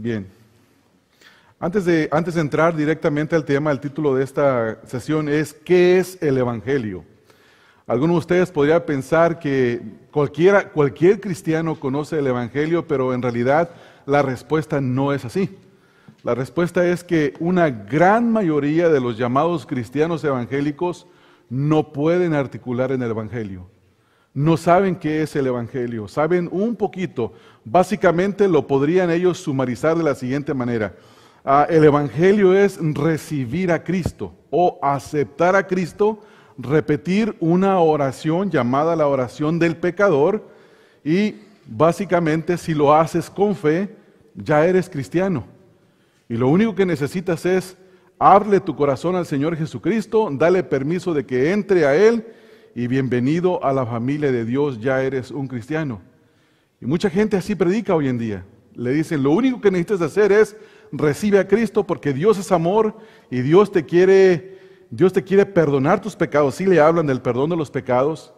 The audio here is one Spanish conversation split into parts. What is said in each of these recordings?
Bien. Antes de, antes entrar directamente al tema, el título de esta sesión es ¿Qué es el Evangelio? Algunos de ustedes podrían pensar que cualquiera, cualquier cristiano conoce el Evangelio, pero en realidad la respuesta no es así. La respuesta es que una gran mayoría de los llamados cristianos evangélicos no pueden articular en el Evangelio no saben qué es el Evangelio, saben un poquito. Básicamente lo podrían ellos sumarizar de la siguiente manera. Ah, el Evangelio es recibir a Cristo o aceptar a Cristo, repetir una oración llamada la oración del pecador y básicamente si lo haces con fe, ya eres cristiano. Y lo único que necesitas es, hable tu corazón al Señor Jesucristo, dale permiso de que entre a Él y bienvenido a la familia de Dios, ya eres un cristiano. Y mucha gente así predica hoy en día. Le dicen, lo único que necesitas hacer es recibe a Cristo porque Dios es amor y Dios te quiere, Dios te quiere perdonar tus pecados. Sí le hablan del perdón de los pecados,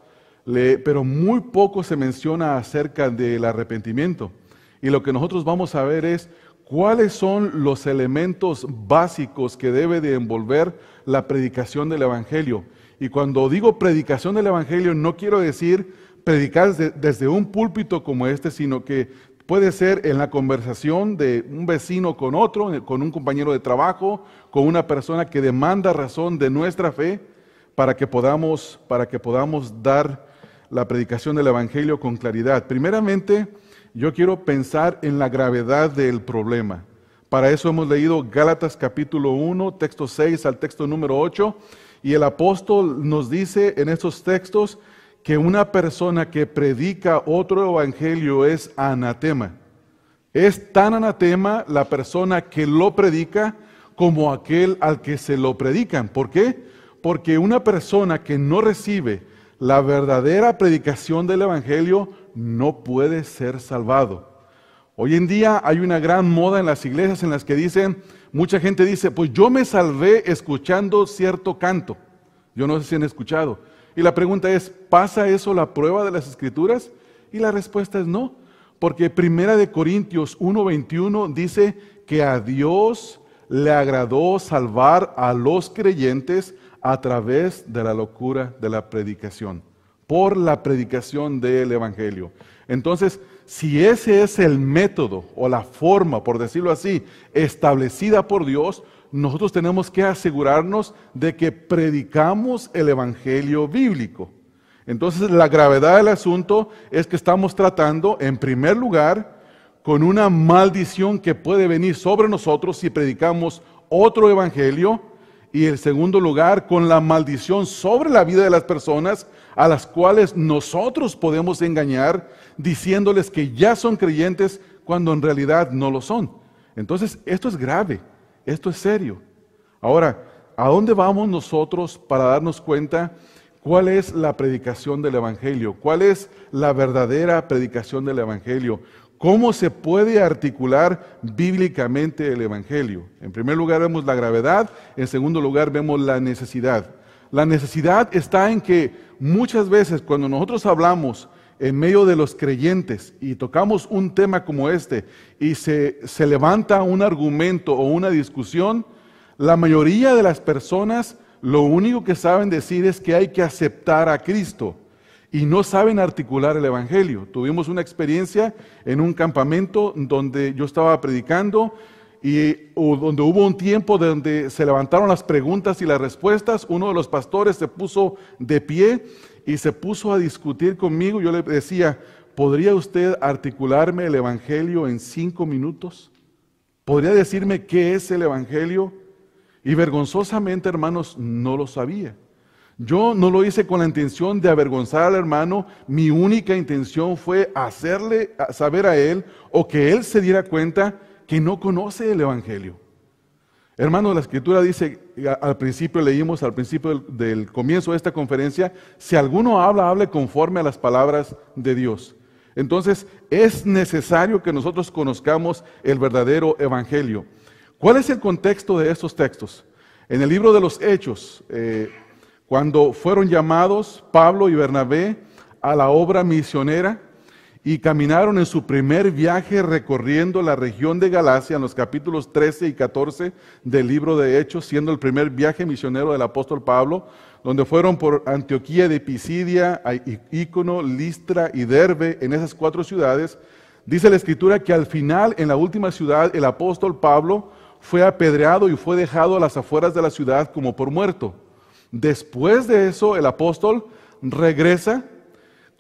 pero muy poco se menciona acerca del arrepentimiento. Y lo que nosotros vamos a ver es cuáles son los elementos básicos que debe de envolver la predicación del Evangelio. Y cuando digo predicación del Evangelio, no quiero decir predicar desde un púlpito como este, sino que puede ser en la conversación de un vecino con otro, con un compañero de trabajo, con una persona que demanda razón de nuestra fe, para que podamos, para que podamos dar la predicación del Evangelio con claridad. Primeramente, yo quiero pensar en la gravedad del problema. Para eso hemos leído Gálatas capítulo 1, texto 6 al texto número 8, y el apóstol nos dice en estos textos que una persona que predica otro evangelio es anatema. Es tan anatema la persona que lo predica como aquel al que se lo predican. ¿Por qué? Porque una persona que no recibe la verdadera predicación del evangelio no puede ser salvado. Hoy en día hay una gran moda en las iglesias en las que dicen, mucha gente dice, pues yo me salvé escuchando cierto canto. Yo no sé si han escuchado. Y la pregunta es, ¿pasa eso la prueba de las escrituras? Y la respuesta es no, porque Primera de Corintios 1:21 dice que a Dios le agradó salvar a los creyentes a través de la locura de la predicación, por la predicación del evangelio. Entonces, si ese es el método o la forma, por decirlo así, establecida por Dios, nosotros tenemos que asegurarnos de que predicamos el Evangelio bíblico. Entonces, la gravedad del asunto es que estamos tratando, en primer lugar, con una maldición que puede venir sobre nosotros si predicamos otro Evangelio, y en segundo lugar, con la maldición sobre la vida de las personas a las cuales nosotros podemos engañar diciéndoles que ya son creyentes cuando en realidad no lo son. Entonces, esto es grave, esto es serio. Ahora, ¿a dónde vamos nosotros para darnos cuenta cuál es la predicación del Evangelio? ¿Cuál es la verdadera predicación del Evangelio? ¿Cómo se puede articular bíblicamente el Evangelio? En primer lugar vemos la gravedad, en segundo lugar vemos la necesidad. La necesidad está en que muchas veces cuando nosotros hablamos en medio de los creyentes y tocamos un tema como este y se, se levanta un argumento o una discusión, la mayoría de las personas lo único que saben decir es que hay que aceptar a Cristo y no saben articular el Evangelio. Tuvimos una experiencia en un campamento donde yo estaba predicando y donde hubo un tiempo donde se levantaron las preguntas y las respuestas, uno de los pastores se puso de pie y se puso a discutir conmigo. Yo le decía, ¿podría usted articularme el Evangelio en cinco minutos? ¿Podría decirme qué es el Evangelio? Y vergonzosamente, hermanos, no lo sabía. Yo no lo hice con la intención de avergonzar al hermano, mi única intención fue hacerle saber a él o que él se diera cuenta que no conoce el Evangelio. Hermano, la escritura dice, al principio leímos, al principio del, comienzo de esta conferencia, si alguno habla, hable conforme a las palabras de Dios. Entonces, es necesario que nosotros conozcamos el verdadero Evangelio. ¿Cuál es el contexto de estos textos? En el libro de los Hechos, eh, cuando fueron llamados Pablo y Bernabé a la obra misionera, y caminaron en su primer viaje recorriendo la región de Galacia en los capítulos 13 y 14 del libro de Hechos, siendo el primer viaje misionero del apóstol Pablo, donde fueron por Antioquía de Pisidia, Icono, Listra y Derbe, en esas cuatro ciudades. Dice la escritura que al final, en la última ciudad, el apóstol Pablo fue apedreado y fue dejado a las afueras de la ciudad como por muerto. Después de eso, el apóstol regresa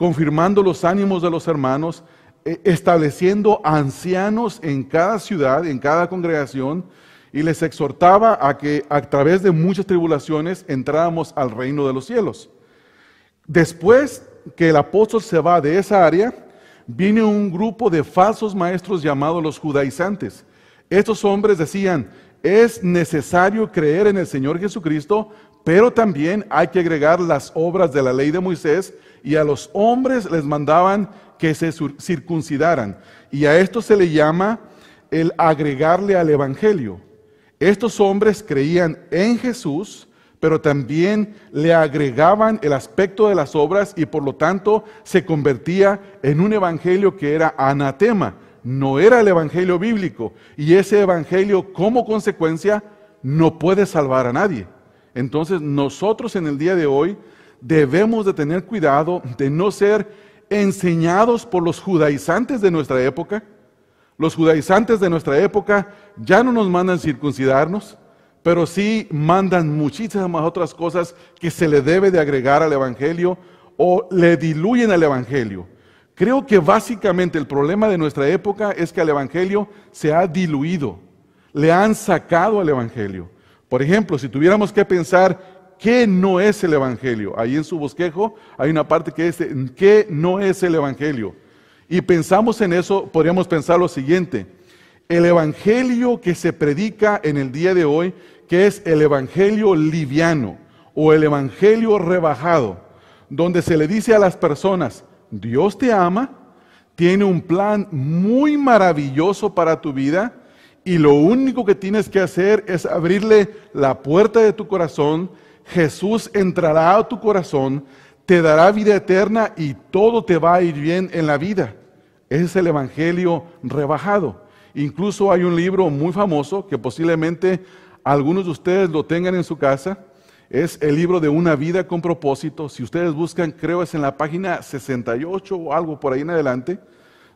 confirmando los ánimos de los hermanos, eh, estableciendo ancianos en cada ciudad, en cada congregación, y les exhortaba a que a través de muchas tribulaciones entráramos al reino de los cielos. Después que el apóstol se va de esa área, viene un grupo de falsos maestros llamados los judaizantes. Estos hombres decían, es necesario creer en el Señor Jesucristo pero también hay que agregar las obras de la ley de Moisés y a los hombres les mandaban que se circuncidaran. Y a esto se le llama el agregarle al Evangelio. Estos hombres creían en Jesús, pero también le agregaban el aspecto de las obras y por lo tanto se convertía en un evangelio que era anatema, no era el evangelio bíblico. Y ese evangelio como consecuencia no puede salvar a nadie. Entonces nosotros en el día de hoy debemos de tener cuidado de no ser enseñados por los judaizantes de nuestra época. Los judaizantes de nuestra época ya no nos mandan circuncidarnos, pero sí mandan muchísimas otras cosas que se le debe de agregar al Evangelio o le diluyen al Evangelio. Creo que básicamente el problema de nuestra época es que el Evangelio se ha diluido, le han sacado al Evangelio. Por ejemplo, si tuviéramos que pensar qué no es el Evangelio, ahí en su bosquejo hay una parte que dice qué no es el Evangelio. Y pensamos en eso, podríamos pensar lo siguiente. El Evangelio que se predica en el día de hoy, que es el Evangelio liviano o el Evangelio rebajado, donde se le dice a las personas, Dios te ama, tiene un plan muy maravilloso para tu vida, y lo único que tienes que hacer es abrirle la puerta de tu corazón. Jesús entrará a tu corazón, te dará vida eterna y todo te va a ir bien en la vida. Ese es el Evangelio rebajado. Incluso hay un libro muy famoso que posiblemente algunos de ustedes lo tengan en su casa. Es el libro de una vida con propósito. Si ustedes buscan, creo es en la página 68 o algo por ahí en adelante,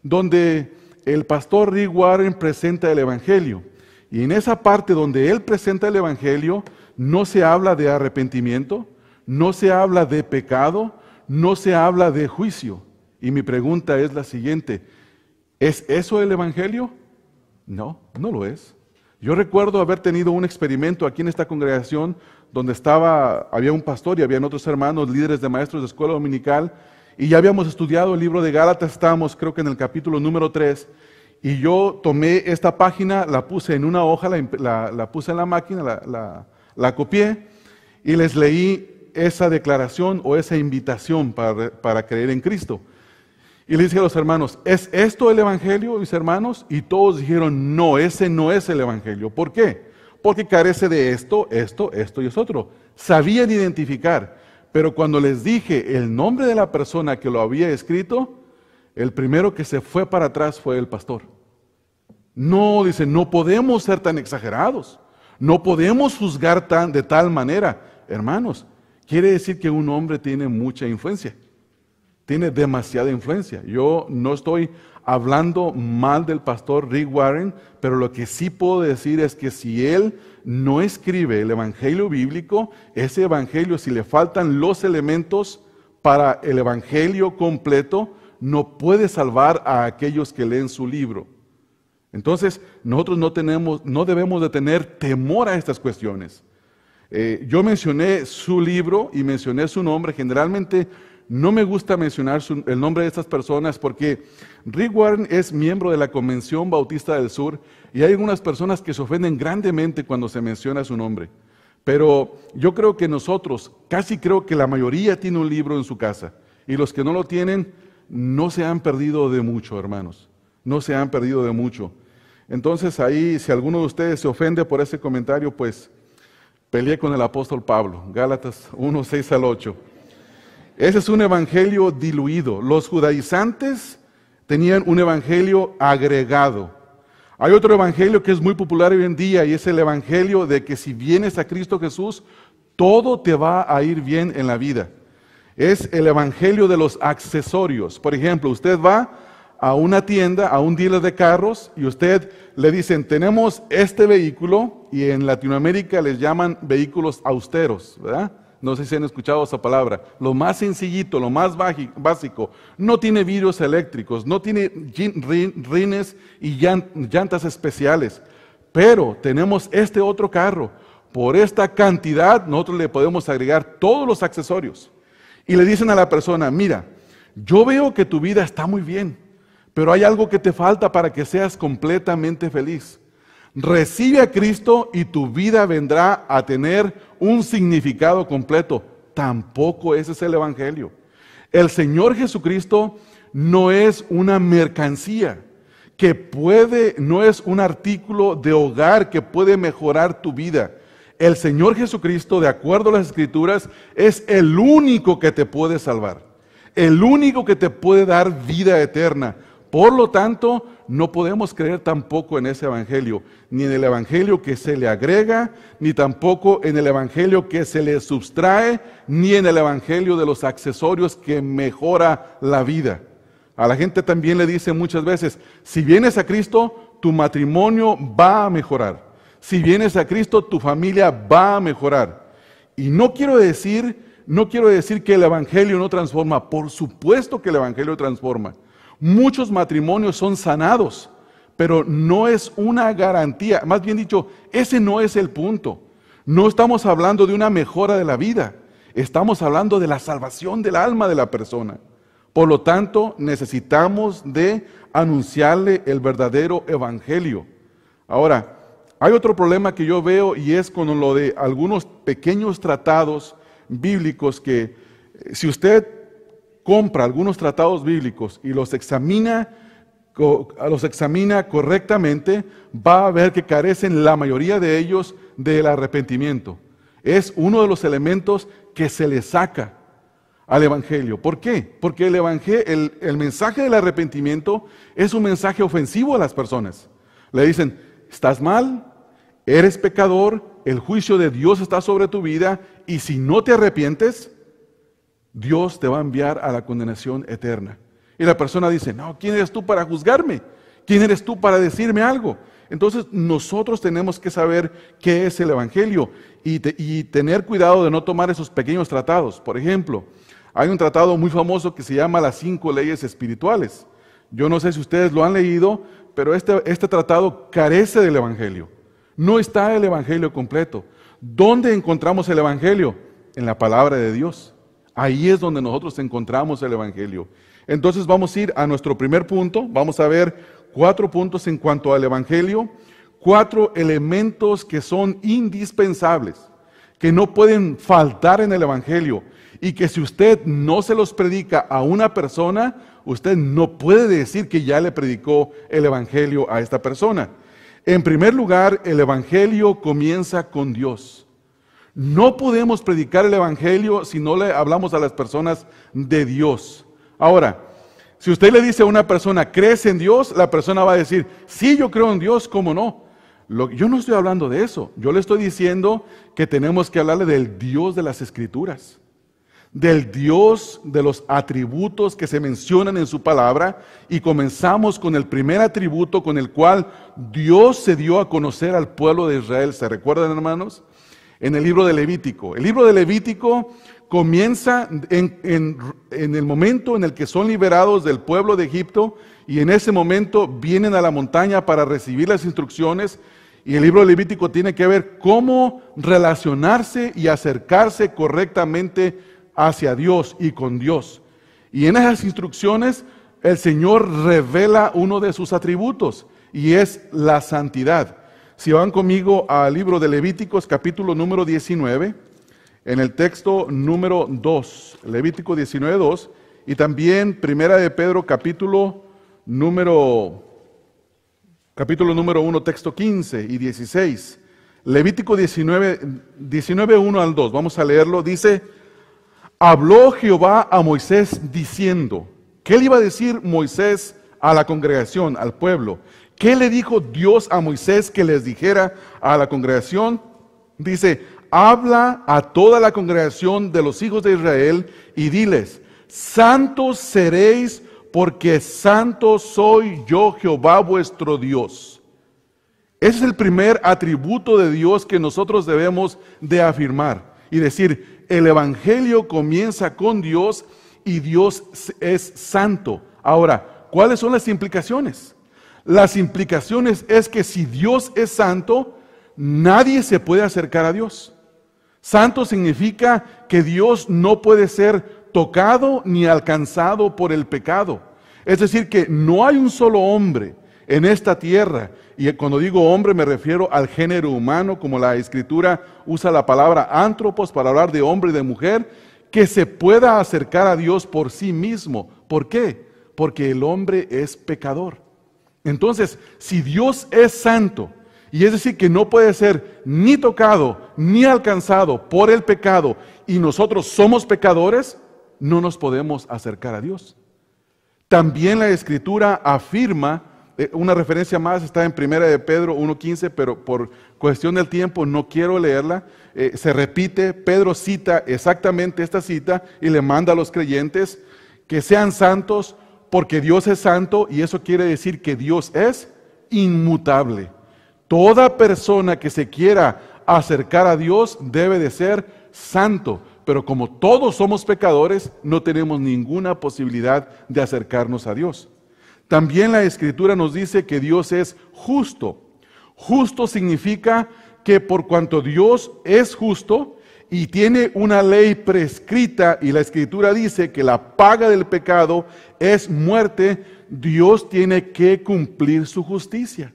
donde el pastor Rick Warren presenta el Evangelio. Y en esa parte donde él presenta el Evangelio, no se habla de arrepentimiento, no se habla de pecado, no se habla de juicio. Y mi pregunta es la siguiente, ¿es eso el Evangelio? No, no lo es. Yo recuerdo haber tenido un experimento aquí en esta congregación donde estaba, había un pastor y habían otros hermanos, líderes de maestros de escuela dominical, y ya habíamos estudiado el libro de Gálatas, estamos creo que en el capítulo número 3, y yo tomé esta página, la puse en una hoja, la, puse en la máquina, la, copié, y les leí esa declaración o esa invitación para, creer en Cristo. Y les dije a los hermanos, ¿es esto el Evangelio, mis hermanos? Y todos dijeron, no, ese no es el Evangelio. ¿Por qué? Porque carece de esto, esto, esto y es otro. Sabían identificar. Pero cuando les dije el nombre de la persona que lo había escrito, el primero que se fue para atrás fue el pastor. No, dice, no podemos ser tan exagerados. No podemos juzgar tan, de tal manera. Hermanos, quiere decir que un hombre tiene mucha influencia. Tiene demasiada influencia. Yo no estoy hablando mal del pastor Rick Warren, pero lo que sí puedo decir es que si él no escribe el Evangelio bíblico, ese Evangelio, si le faltan los elementos para el Evangelio completo, no puede salvar a aquellos que leen su libro. Entonces, nosotros no, tenemos, no debemos de tener temor a estas cuestiones. Eh, yo mencioné su libro y mencioné su nombre. Generalmente no me gusta mencionar el nombre de estas personas porque Rick Warren es miembro de la Convención Bautista del Sur y hay algunas personas que se ofenden grandemente cuando se menciona su nombre. Pero yo creo que nosotros, casi creo que la mayoría tiene un libro en su casa y los que no lo tienen no se han perdido de mucho, hermanos. No se han perdido de mucho. Entonces ahí, si alguno de ustedes se ofende por ese comentario, pues peleé con el apóstol Pablo, Gálatas 1, 6 al 8. Ese es un evangelio diluido. Los judaizantes tenían un evangelio agregado. Hay otro evangelio que es muy popular hoy en día y es el evangelio de que si vienes a Cristo Jesús, todo te va a ir bien en la vida. Es el evangelio de los accesorios. Por ejemplo, usted va a una tienda, a un dealer de carros, y usted le dicen, tenemos este vehículo, y en Latinoamérica les llaman vehículos austeros, ¿verdad? No sé si han escuchado esa palabra. Lo más sencillito, lo más básico. No tiene vidrios eléctricos, no tiene rines y llantas especiales. Pero tenemos este otro carro. Por esta cantidad nosotros le podemos agregar todos los accesorios. Y le dicen a la persona, mira, yo veo que tu vida está muy bien, pero hay algo que te falta para que seas completamente feliz. Recibe a Cristo y tu vida vendrá a tener un significado completo. Tampoco ese es el Evangelio. El Señor Jesucristo no es una mercancía que puede, no es un artículo de hogar que puede mejorar tu vida. El Señor Jesucristo, de acuerdo a las Escrituras, es el único que te puede salvar, el único que te puede dar vida eterna. Por lo tanto, no podemos creer tampoco en ese evangelio, ni en el evangelio que se le agrega, ni tampoco en el evangelio que se le sustrae, ni en el evangelio de los accesorios que mejora la vida. A la gente también le dice muchas veces, si vienes a Cristo, tu matrimonio va a mejorar. Si vienes a Cristo, tu familia va a mejorar. Y no quiero decir, no quiero decir que el evangelio no transforma, por supuesto que el evangelio transforma. Muchos matrimonios son sanados, pero no es una garantía. Más bien dicho, ese no es el punto. No estamos hablando de una mejora de la vida. Estamos hablando de la salvación del alma de la persona. Por lo tanto, necesitamos de anunciarle el verdadero evangelio. Ahora, hay otro problema que yo veo y es con lo de algunos pequeños tratados bíblicos que eh, si usted compra algunos tratados bíblicos y los examina, los examina correctamente, va a ver que carecen la mayoría de ellos del arrepentimiento. Es uno de los elementos que se le saca al Evangelio. ¿Por qué? Porque el, evangelio, el mensaje del arrepentimiento es un mensaje ofensivo a las personas. Le dicen, estás mal, eres pecador, el juicio de Dios está sobre tu vida y si no te arrepientes, Dios te va a enviar a la condenación eterna. Y la persona dice, no, ¿quién eres tú para juzgarme? ¿Quién eres tú para decirme algo? Entonces nosotros tenemos que saber qué es el Evangelio y, tener cuidado de no tomar esos pequeños tratados. Por ejemplo, hay un tratado muy famoso que se llama Las cinco leyes espirituales. Yo no sé si ustedes lo han leído, pero este, este tratado carece del Evangelio. No está el Evangelio completo. ¿Dónde encontramos el Evangelio? En la palabra de Dios. Ahí es donde nosotros encontramos el Evangelio. Entonces vamos a ir a nuestro primer punto. Vamos a ver cuatro puntos en cuanto al Evangelio, cuatro elementos que son indispensables, que no pueden faltar en el Evangelio y que si usted no se los predica a una persona, usted no puede decir que ya le predicó el Evangelio a esta persona. En primer lugar, el Evangelio comienza con Dios. No podemos predicar el Evangelio si no le hablamos a las personas de Dios. Ahora, si usted le dice a una persona, ¿crees en Dios? La persona va a decir, sí, yo creo en Dios, ¿cómo no? yo no estoy hablando de eso. Yo le estoy diciendo que tenemos que hablarle del Dios de las Escrituras, del Dios de los atributos que se mencionan en su palabra. Y comenzamos con el primer atributo con el cual Dios se dio a conocer al pueblo de Israel. ¿Se recuerdan, hermanos? en el libro de Levítico. El libro de Levítico comienza en, el momento en el que son liberados del pueblo de Egipto y en ese momento vienen a la montaña para recibir las instrucciones. Y el libro de Levítico tiene que ver cómo relacionarse y acercarse correctamente hacia Dios y con Dios. Y en esas instrucciones el Señor revela uno de sus atributos y es la santidad. Si van conmigo al libro de Levíticos capítulo número 19, en el texto número 2, Levítico 19, 2, y también Primera de Pedro capítulo número, capítulo número 1, texto 15 y 16. Levítico 19, 19, 1 al 2, vamos a leerlo, dice, habló Jehová a Moisés diciendo, ¿qué le iba a decir Moisés a la congregación, al pueblo? ¿Qué le dijo Dios a Moisés que les dijera a la congregación? Dice, habla a toda la congregación de los hijos de Israel y diles, santos seréis porque santo soy yo Jehová vuestro Dios. Ese es el primer atributo de Dios que nosotros debemos de afirmar y decir, el Evangelio comienza con Dios y Dios es santo. Ahora, ¿cuáles son las implicaciones? Las implicaciones es que si Dios es santo, nadie se puede acercar a Dios. Santo significa que Dios no puede ser tocado ni alcanzado por el pecado. Es decir, que no hay un solo hombre en esta tierra, y cuando digo hombre me refiero al género humano, como la escritura usa la palabra antropos para hablar de hombre y de mujer, que se pueda acercar a Dios por sí mismo. ¿Por qué? Porque el hombre es pecador. Entonces, si Dios es santo, y es decir, que no puede ser ni tocado ni alcanzado por el pecado, y nosotros somos pecadores, no nos podemos acercar a Dios. También la escritura afirma, eh, una referencia más está en Primera de Pedro 1.15, pero por cuestión del tiempo no quiero leerla, eh, se repite, Pedro cita exactamente esta cita y le manda a los creyentes que sean santos porque Dios es santo y eso quiere decir que Dios es inmutable. Toda persona que se quiera acercar a Dios debe de ser santo, pero como todos somos pecadores, no tenemos ninguna posibilidad de acercarnos a Dios. También la escritura nos dice que Dios es justo. Justo significa que por cuanto Dios es justo, y tiene una ley prescrita y la escritura dice que la paga del pecado es muerte, Dios tiene que cumplir su justicia.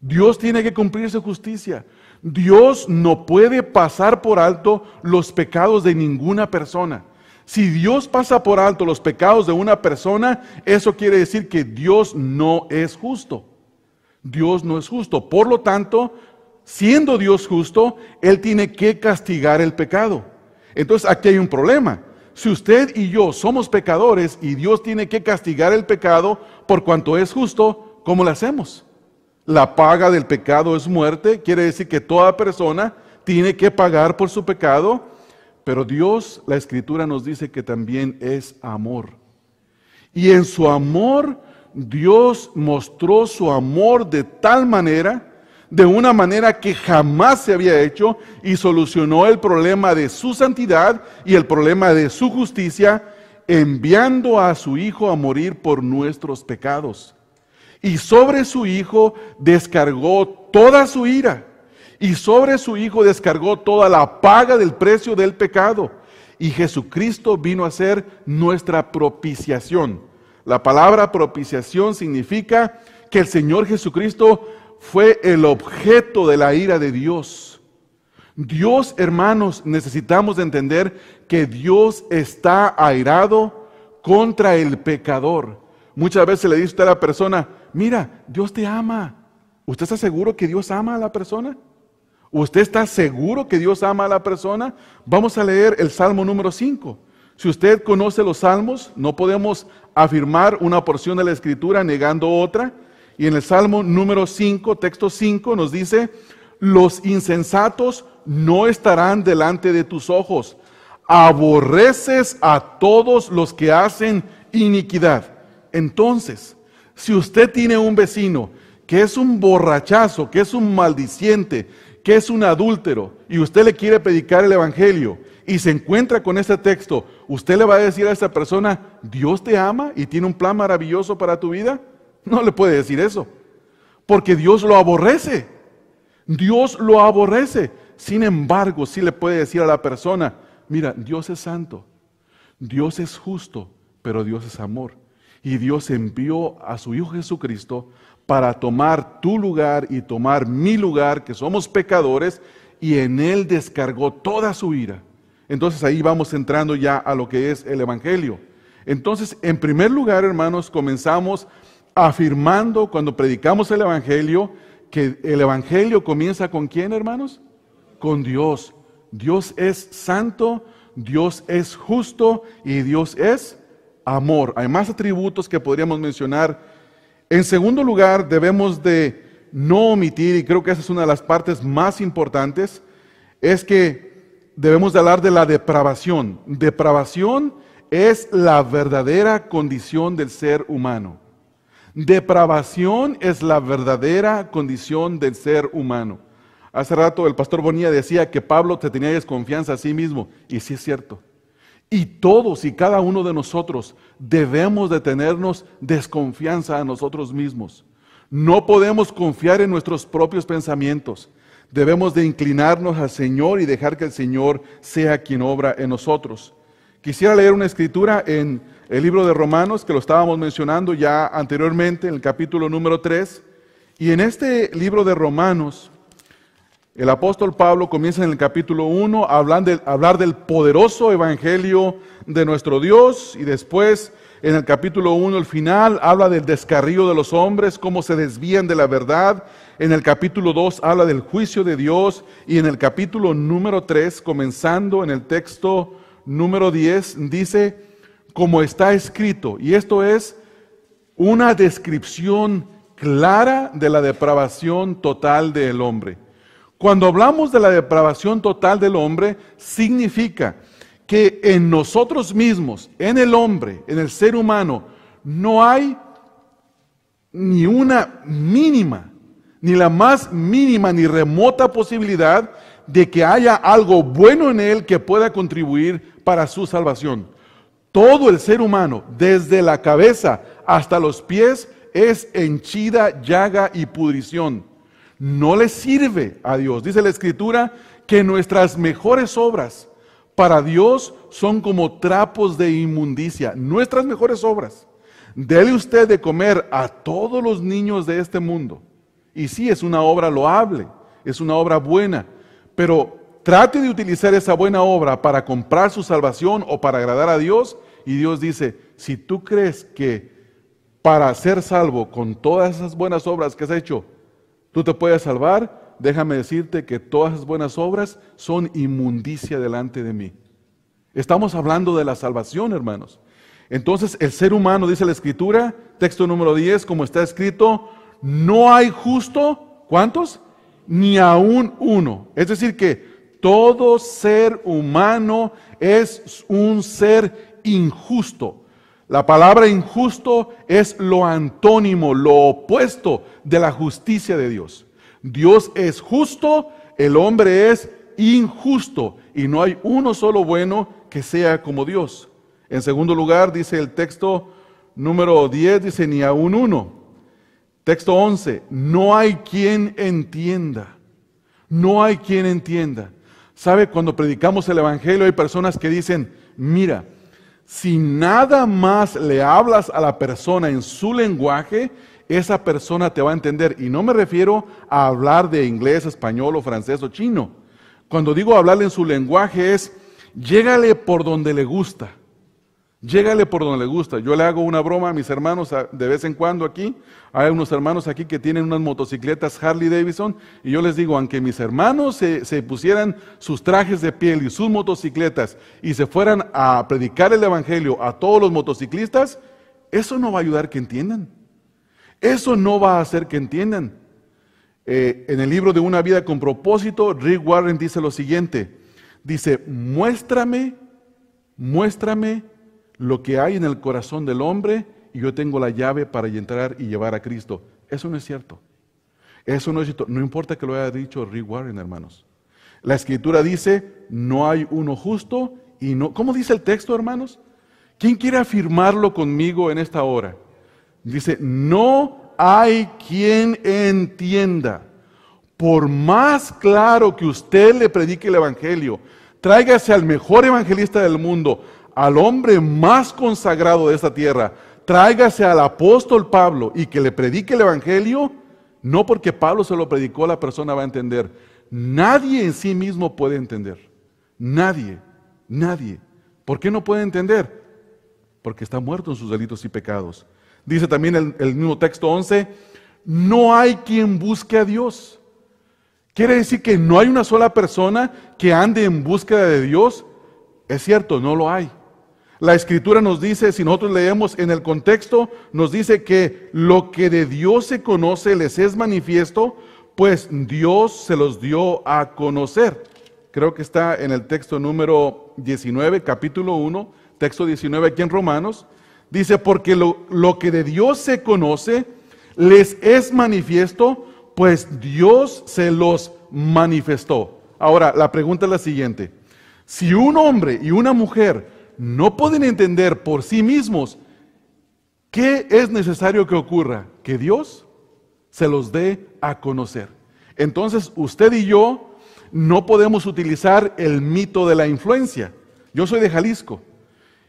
Dios tiene que cumplir su justicia. Dios no puede pasar por alto los pecados de ninguna persona. Si Dios pasa por alto los pecados de una persona, eso quiere decir que Dios no es justo. Dios no es justo. Por lo tanto, siendo Dios justo, Él tiene que castigar el pecado. Entonces aquí hay un problema. Si usted y yo somos pecadores y Dios tiene que castigar el pecado por cuanto es justo, ¿cómo lo hacemos? La paga del pecado es muerte, quiere decir que toda persona tiene que pagar por su pecado, pero Dios, la escritura nos dice que también es amor. Y en su amor, Dios mostró su amor de tal manera de una manera que jamás se había hecho y solucionó el problema de su santidad y el problema de su justicia, enviando a su Hijo a morir por nuestros pecados. Y sobre su Hijo descargó toda su ira. Y sobre su Hijo descargó toda la paga del precio del pecado. Y Jesucristo vino a ser nuestra propiciación. La palabra propiciación significa que el Señor Jesucristo fue el objeto de la ira de Dios. Dios, hermanos, necesitamos entender que Dios está airado contra el pecador. Muchas veces le dice a la persona, mira, Dios te ama. ¿Usted está seguro que Dios ama a la persona? ¿Usted está seguro que Dios ama a la persona? Vamos a leer el Salmo número 5. Si usted conoce los salmos, no podemos afirmar una porción de la escritura negando otra. Y en el Salmo número 5, texto 5, nos dice, los insensatos no estarán delante de tus ojos. Aborreces a todos los que hacen iniquidad. Entonces, si usted tiene un vecino que es un borrachazo, que es un maldiciente, que es un adúltero, y usted le quiere predicar el Evangelio y se encuentra con este texto, ¿usted le va a decir a esa persona, Dios te ama y tiene un plan maravilloso para tu vida? No le puede decir eso, porque Dios lo aborrece. Dios lo aborrece. Sin embargo, sí le puede decir a la persona, mira, Dios es santo, Dios es justo, pero Dios es amor. Y Dios envió a su Hijo Jesucristo para tomar tu lugar y tomar mi lugar, que somos pecadores, y en Él descargó toda su ira. Entonces ahí vamos entrando ya a lo que es el Evangelio. Entonces, en primer lugar, hermanos, comenzamos afirmando cuando predicamos el Evangelio que el Evangelio comienza con quién, hermanos? Con Dios. Dios es santo, Dios es justo y Dios es amor. Hay más atributos que podríamos mencionar. En segundo lugar, debemos de no omitir, y creo que esa es una de las partes más importantes, es que debemos de hablar de la depravación. Depravación es la verdadera condición del ser humano. Depravación es la verdadera condición del ser humano. Hace rato el pastor Bonilla decía que Pablo tenía desconfianza a sí mismo, y sí es cierto. Y todos y cada uno de nosotros debemos de tenernos desconfianza a nosotros mismos. No podemos confiar en nuestros propios pensamientos. Debemos de inclinarnos al Señor y dejar que el Señor sea quien obra en nosotros. Quisiera leer una escritura en el libro de Romanos, que lo estábamos mencionando ya anteriormente en el capítulo número 3. Y en este libro de Romanos, el apóstol Pablo comienza en el capítulo 1 a hablar, hablar del poderoso evangelio de nuestro Dios y después en el capítulo 1, el final, habla del descarrío de los hombres, cómo se desvían de la verdad. En el capítulo 2 habla del juicio de Dios. Y en el capítulo número 3, comenzando en el texto número 10, dice, como está escrito. Y esto es una descripción clara de la depravación total del hombre. Cuando hablamos de la depravación total del hombre, significa que en nosotros mismos, en el hombre, en el ser humano, no hay ni una mínima, ni la más mínima ni remota posibilidad de que haya algo bueno en él que pueda contribuir para su salvación. Todo el ser humano, desde la cabeza hasta los pies, es henchida llaga y pudrición. No le sirve a Dios. Dice la Escritura que nuestras mejores obras para Dios son como trapos de inmundicia. Nuestras mejores obras. Dele usted de comer a todos los niños de este mundo. Y sí, es una obra loable, es una obra buena, pero trate de utilizar esa buena obra para comprar su salvación o para agradar a Dios y Dios dice, si tú crees que para ser salvo con todas esas buenas obras que has hecho, tú te puedes salvar, déjame decirte que todas esas buenas obras son inmundicia delante de mí. Estamos hablando de la salvación, hermanos. Entonces el ser humano, dice la escritura, texto número 10, como está escrito, no hay justo, ¿cuántos? Ni aún uno. Es decir, que todo ser humano es un ser injusto. La palabra injusto es lo antónimo, lo opuesto de la justicia de Dios. Dios es justo, el hombre es injusto y no hay uno solo bueno que sea como Dios. En segundo lugar, dice el texto número 10, dice ni a un uno. Texto 11, no hay quien entienda. No hay quien entienda. ¿Sabe? Cuando predicamos el Evangelio hay personas que dicen, mira, si nada más le hablas a la persona en su lenguaje, esa persona te va a entender. Y no me refiero a hablar de inglés, español o francés o chino. Cuando digo hablarle en su lenguaje es, llégale por donde le gusta. Llégale por donde le gusta. Yo le hago una broma a mis hermanos de vez en cuando aquí. Hay unos hermanos aquí que tienen unas motocicletas Harley Davidson y yo les digo, aunque mis hermanos se, pusieran sus trajes de piel y sus motocicletas y se fueran a predicar el Evangelio a todos los motociclistas, eso no va a ayudar que entiendan. Eso no va a hacer que entiendan. Eh, en el libro de Una vida con propósito, Rick Warren dice lo siguiente. Dice, muéstrame, muéstrame lo que hay en el corazón del hombre y yo tengo la llave para entrar y llevar a Cristo. Eso no es cierto. Eso no es cierto. No importa que lo haya dicho Rick Warren, hermanos. La escritura dice, no hay uno justo y no... ¿Cómo dice el texto, hermanos? ¿Quién quiere afirmarlo conmigo en esta hora? Dice, no hay quien entienda. Por más claro que usted le predique el Evangelio, tráigase al mejor evangelista del mundo, al hombre más consagrado de esta tierra, tráigase al apóstol Pablo y que le predique el Evangelio, no porque Pablo se lo predicó, la persona va a entender. Nadie en sí mismo puede entender. Nadie, nadie. ¿Por qué no puede entender? Porque está muerto en sus delitos y pecados. Dice también el, el mismo texto 11, no hay quien busque a Dios. Quiere decir que no hay una sola persona que ande en búsqueda de Dios. Es cierto, no lo hay. La escritura nos dice, si nosotros leemos en el contexto, nos dice que lo que de Dios se conoce les es manifiesto, pues Dios se los dio a conocer. Creo que está en el texto número 19, capítulo 1, texto 19 aquí en Romanos. Dice, porque lo, lo que de Dios se conoce les es manifiesto, pues Dios se los manifestó. Ahora, la pregunta es la siguiente. Si un hombre y una mujer no pueden entender por sí mismos qué es necesario que ocurra, que Dios se los dé a conocer. Entonces usted y yo no podemos utilizar el mito de la influencia. Yo soy de Jalisco.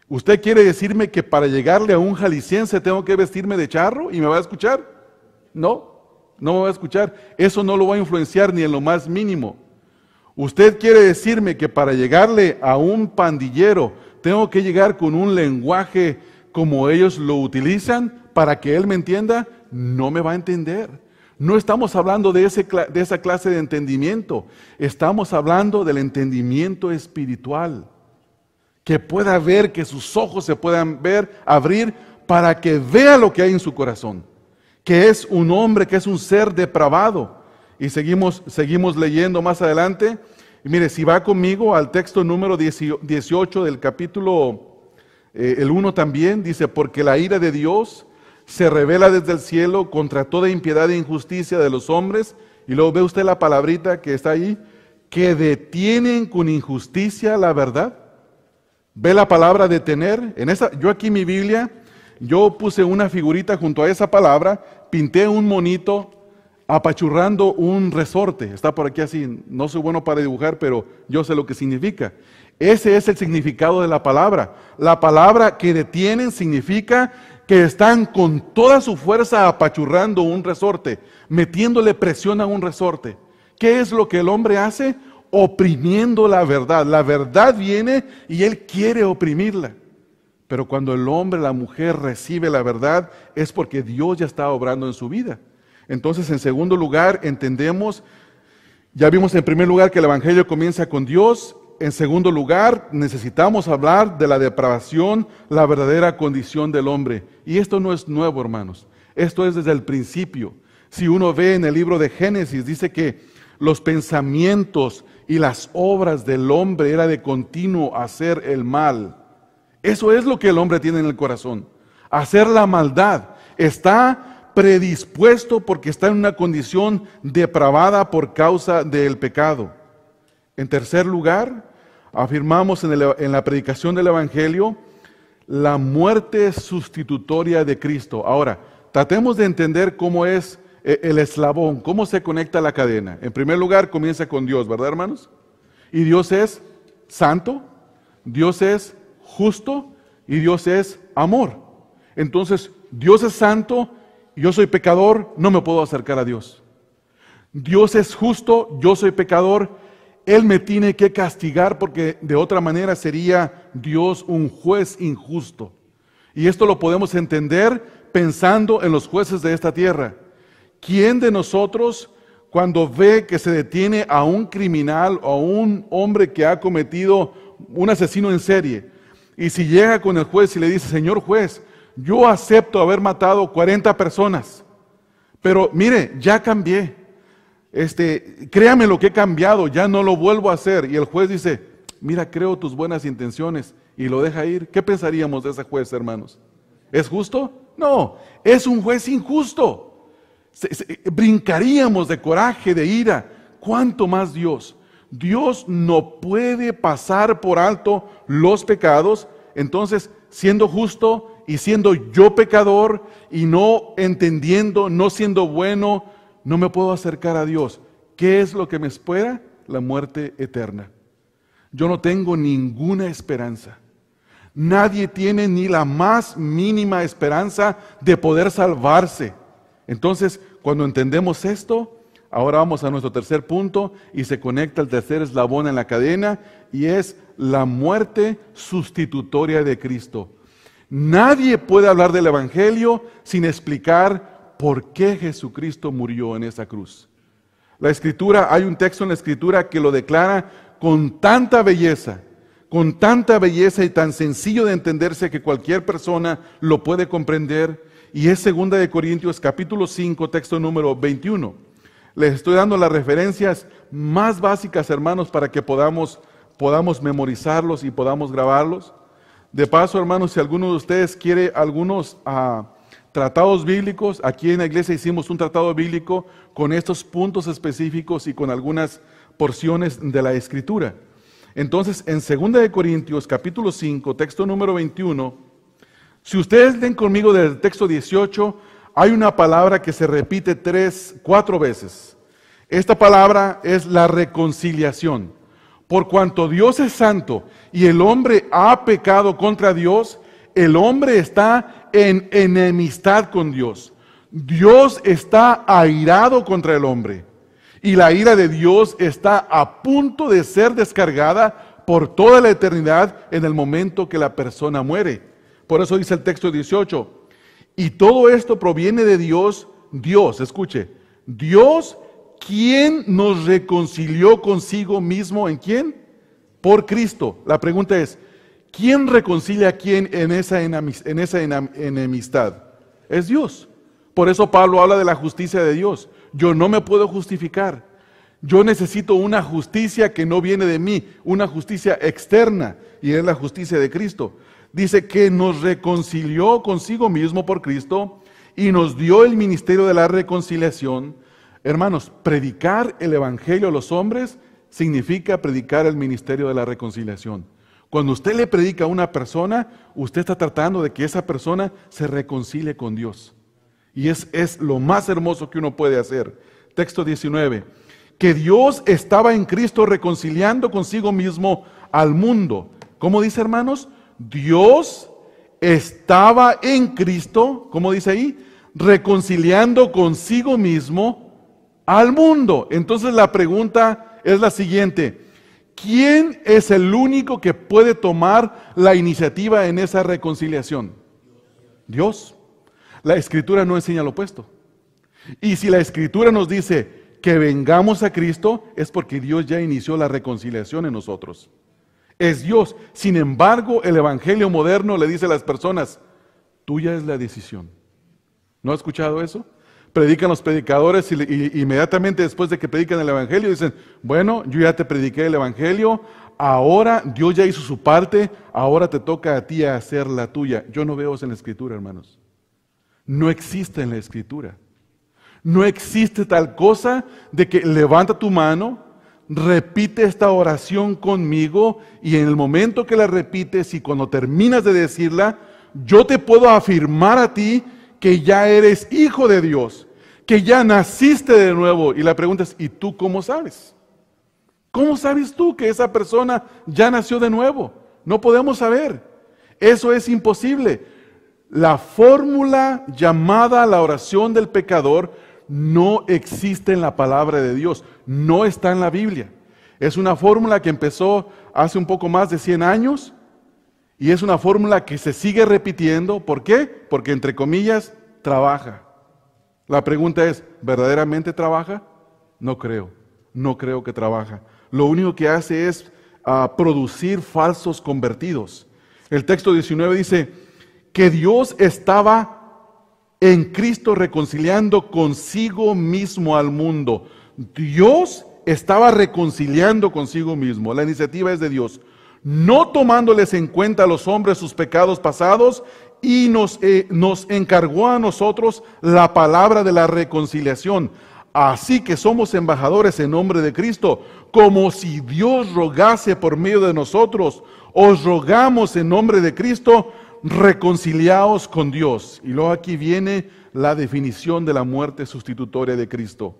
¿Usted quiere decirme que para llegarle a un jalisciense tengo que vestirme de charro y me va a escuchar? No, no me va a escuchar. Eso no lo va a influenciar ni en lo más mínimo. ¿Usted quiere decirme que para llegarle a un pandillero tengo que llegar con un lenguaje como ellos lo utilizan para que Él me entienda, no me va a entender. No estamos hablando de, ese, de esa clase de entendimiento, estamos hablando del entendimiento espiritual. Que pueda ver, que sus ojos se puedan ver, abrir, para que vea lo que hay en su corazón. Que es un hombre, que es un ser depravado. Y seguimos, seguimos leyendo más adelante. Y mire, si va conmigo al texto número 18 del capítulo eh, el 1 también, dice, porque la ira de Dios se revela desde el cielo contra toda impiedad e injusticia de los hombres. Y luego ve usted la palabrita que está ahí, que detienen con injusticia la verdad. Ve la palabra detener. En esa, yo aquí en mi Biblia, yo puse una figurita junto a esa palabra, pinté un monito apachurrando un resorte. Está por aquí así, no soy bueno para dibujar, pero yo sé lo que significa. Ese es el significado de la palabra. La palabra que detienen significa que están con toda su fuerza apachurrando un resorte, metiéndole presión a un resorte. ¿Qué es lo que el hombre hace? Oprimiendo la verdad. La verdad viene y él quiere oprimirla. Pero cuando el hombre, la mujer recibe la verdad, es porque Dios ya está obrando en su vida. Entonces, en segundo lugar, entendemos, ya vimos en primer lugar que el Evangelio comienza con Dios. En segundo lugar, necesitamos hablar de la depravación, la verdadera condición del hombre. Y esto no es nuevo, hermanos. Esto es desde el principio. Si uno ve en el libro de Génesis, dice que los pensamientos y las obras del hombre era de continuo hacer el mal. Eso es lo que el hombre tiene en el corazón, hacer la maldad. Está predispuesto porque está en una condición depravada por causa del pecado. En tercer lugar, afirmamos en, la predicación del Evangelio la muerte sustitutoria de Cristo. Ahora, tratemos de entender cómo es eh, el eslabón, cómo se conecta la cadena. En primer lugar, comienza con Dios, ¿verdad, hermanos? Y Dios es santo, Dios es justo y Dios es amor. Entonces, Dios es santo, yo soy pecador, no me puedo acercar a Dios. Dios es justo, yo soy pecador, Él me tiene que castigar porque de otra manera sería Dios un juez injusto. Y esto lo podemos entender pensando en los jueces de esta tierra. ¿Quién de nosotros cuando ve que se detiene a un criminal o a un hombre que ha cometido un asesino en serie. Y si llega con el juez y le dice, Señor juez, yo acepto haber matado 40 personas, pero mire, ya cambié. Este, créame lo que he cambiado, ya no lo vuelvo a hacer. Y el juez dice, mira, creo tus buenas intenciones y lo deja ir. ¿Qué pensaríamos de ese juez, hermanos? ¿Es justo? No, es un juez injusto. brincaríamos de coraje, de ira. ¿Cuánto más Dios? Dios no puede pasar por alto los pecados. Entonces, siendo justo, y siendo yo pecador y no entendiendo, no siendo bueno, no me puedo acercar a Dios. ¿Qué es lo que me espera? La muerte eterna. Yo no tengo ninguna esperanza. Nadie tiene ni la más mínima esperanza de poder salvarse. Entonces, cuando entendemos esto, ahora vamos a nuestro tercer punto y se conecta el tercer eslabón en la cadena y es la muerte sustitutoria de Cristo. Nadie puede hablar del Evangelio sin explicar por qué Jesucristo murió en esa cruz. La escritura, hay un texto en la escritura que lo declara con tanta belleza, con tanta belleza y tan sencillo de entenderse que cualquier persona lo puede comprender. Y es segunda de Corintios capítulo 5, texto número 21. Les estoy dando las referencias más básicas, hermanos, para que podamos, podamos memorizarlos y podamos grabarlos. De paso, hermanos, si alguno de ustedes quiere algunos ah, tratados bíblicos, aquí en la iglesia hicimos un tratado bíblico con estos puntos específicos y con algunas porciones de la escritura. Entonces, en 2 de Corintios capítulo 5, texto número 21, si ustedes leen conmigo del texto 18, hay una palabra que se repite tres, cuatro veces. Esta palabra es la reconciliación. Por cuanto Dios es santo y el hombre ha pecado contra Dios, el hombre está en enemistad con Dios. Dios está airado contra el hombre. Y la ira de Dios está a punto de ser descargada por toda la eternidad en el momento que la persona muere. Por eso dice el texto 18. Y todo esto proviene de Dios, Dios, escuche, Dios ¿quién nos reconcilió consigo mismo en quién? Por Cristo. La pregunta es, ¿quién reconcilia a quién en esa, enemistad? Es Dios. Por eso Pablo habla de la justicia de Dios. Yo no me puedo justificar. Yo necesito una justicia que no viene de mí, una justicia externa, y es la justicia de Cristo. Dice que nos reconcilió consigo mismo por Cristo y nos dio el ministerio de la reconciliación Hermanos, predicar el Evangelio a los hombres significa predicar el ministerio de la reconciliación. Cuando usted le predica a una persona, usted está tratando de que esa persona se reconcilie con Dios. Y es, lo más hermoso que uno puede hacer. Texto 19. Que Dios estaba en Cristo reconciliando consigo mismo al mundo. ¿Cómo dice hermanos? Dios estaba en Cristo, ¿cómo dice ahí? Reconciliando consigo mismo al mundo. Entonces la pregunta es la siguiente. ¿Quién es el único que puede tomar la iniciativa en esa reconciliación? Dios. La escritura no enseña lo opuesto. Y si la escritura nos dice que vengamos a Cristo, es porque Dios ya inició la reconciliación en nosotros. Es Dios. Sin embargo, el Evangelio moderno le dice a las personas, tuya es la decisión. ¿No ha escuchado eso? predican los predicadores y, inmediatamente después de que predican el Evangelio dicen, bueno, yo ya te prediqué el Evangelio, ahora Dios ya hizo su parte, ahora te toca a ti hacer la tuya. Yo no veo eso en la escritura, hermanos. No existe en la escritura. No existe tal cosa de que levanta tu mano, repite esta oración conmigo y en el momento que la repites y cuando terminas de decirla, yo te puedo afirmar a ti que ya eres hijo de Dios, que ya naciste de nuevo. Y la pregunta es, ¿y tú cómo sabes? ¿Cómo sabes tú que esa persona ya nació de nuevo? No podemos saber. Eso es imposible. La fórmula llamada la oración del pecador no existe en la palabra de Dios, no está en la Biblia. Es una fórmula que empezó hace un poco más de 100 años y es una fórmula que se sigue repitiendo. ¿Por qué? Porque entre comillas, trabaja. La pregunta es, ¿verdaderamente trabaja? No creo, no creo que trabaja. Lo único que hace es ah, producir falsos convertidos. El texto 19 dice que Dios estaba en Cristo reconciliando consigo mismo al mundo. Dios estaba reconciliando consigo mismo. La iniciativa es de Dios no tomándoles en cuenta a los hombres sus pecados pasados, y eh, nos, encargó a nosotros la palabra de la reconciliación. Así que somos embajadores en nombre de Cristo, como si Dios rogase por medio de nosotros. Os rogamos en nombre de Cristo, reconciliaos con Dios. Y luego aquí viene la definición de la muerte sustitutoria de Cristo.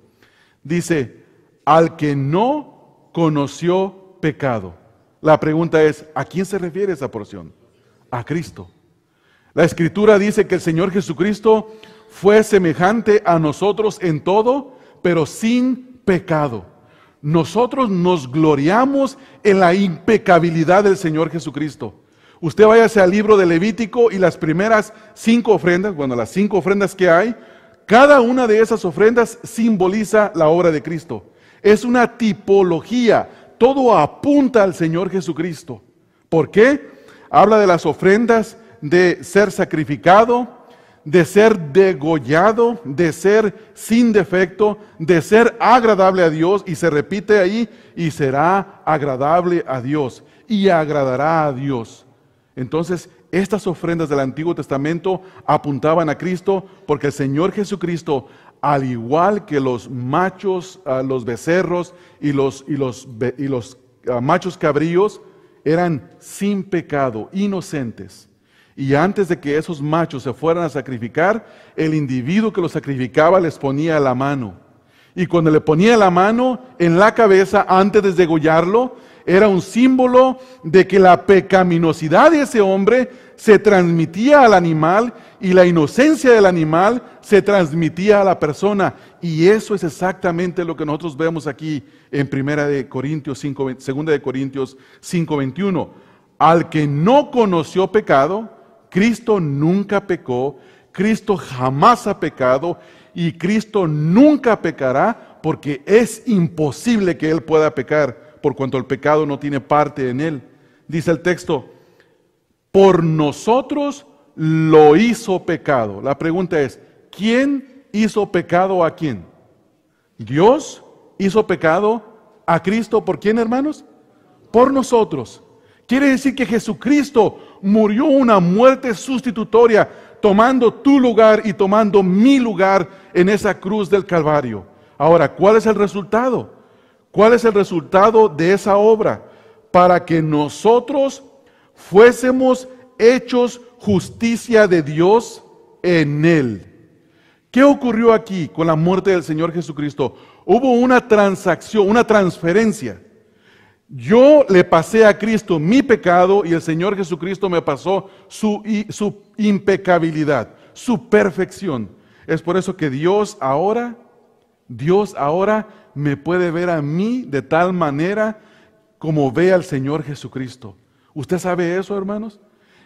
Dice, al que no conoció pecado. La pregunta es, ¿a quién se refiere esa porción? A Cristo. La escritura dice que el Señor Jesucristo fue semejante a nosotros en todo, pero sin pecado. Nosotros nos gloriamos en la impecabilidad del Señor Jesucristo. Usted váyase al libro de Levítico y las primeras cinco ofrendas, bueno, las cinco ofrendas que hay, cada una de esas ofrendas simboliza la obra de Cristo. Es una tipología todo apunta al Señor Jesucristo. ¿Por qué? Habla de las ofrendas, de ser sacrificado, de ser degollado, de ser sin defecto, de ser agradable a Dios. Y se repite ahí, y será agradable a Dios, y agradará a Dios. Entonces, estas ofrendas del Antiguo Testamento apuntaban a Cristo porque el Señor Jesucristo al igual que los machos, los becerros y los, ah, machos cabríos, eran sin pecado, inocentes. Y antes de que esos machos se fueran a sacrificar, el individuo que los sacrificaba les ponía la mano. Y cuando le ponía la mano en la cabeza antes de degollarlo, era un símbolo de que la pecaminosidad de ese hombre se transmitía al animal y la inocencia del animal se transmitía a la persona. Y eso es exactamente lo que nosotros vemos aquí en primera de Corintios 5, 2 de Corintios 5:21. Al que no conoció pecado, Cristo nunca pecó, Cristo jamás ha pecado y Cristo nunca pecará porque es imposible que Él pueda pecar por cuanto el pecado no tiene parte en Él. Dice el texto, por nosotros lo hizo pecado. La pregunta es, ¿quién hizo pecado a quién? Dios hizo pecado a Cristo por quién, hermanos? Por nosotros. Quiere decir que Jesucristo murió una muerte sustitutoria, tomando tu lugar y tomando mi lugar en esa cruz del Calvario. Ahora, ¿cuál es el resultado? ¿Cuál es el resultado de esa obra? Para que nosotros fuésemos hechos justicia de Dios en él. ¿Qué ocurrió aquí con la muerte del Señor Jesucristo? Hubo una transacción, una transferencia. Yo le pasé a Cristo mi pecado y el Señor Jesucristo me pasó su, impecabilidad, su perfección. Es por eso que Dios ahora, Dios ahora me puede ver a mí de tal manera como ve al Señor Jesucristo. ¿Usted sabe eso, hermanos?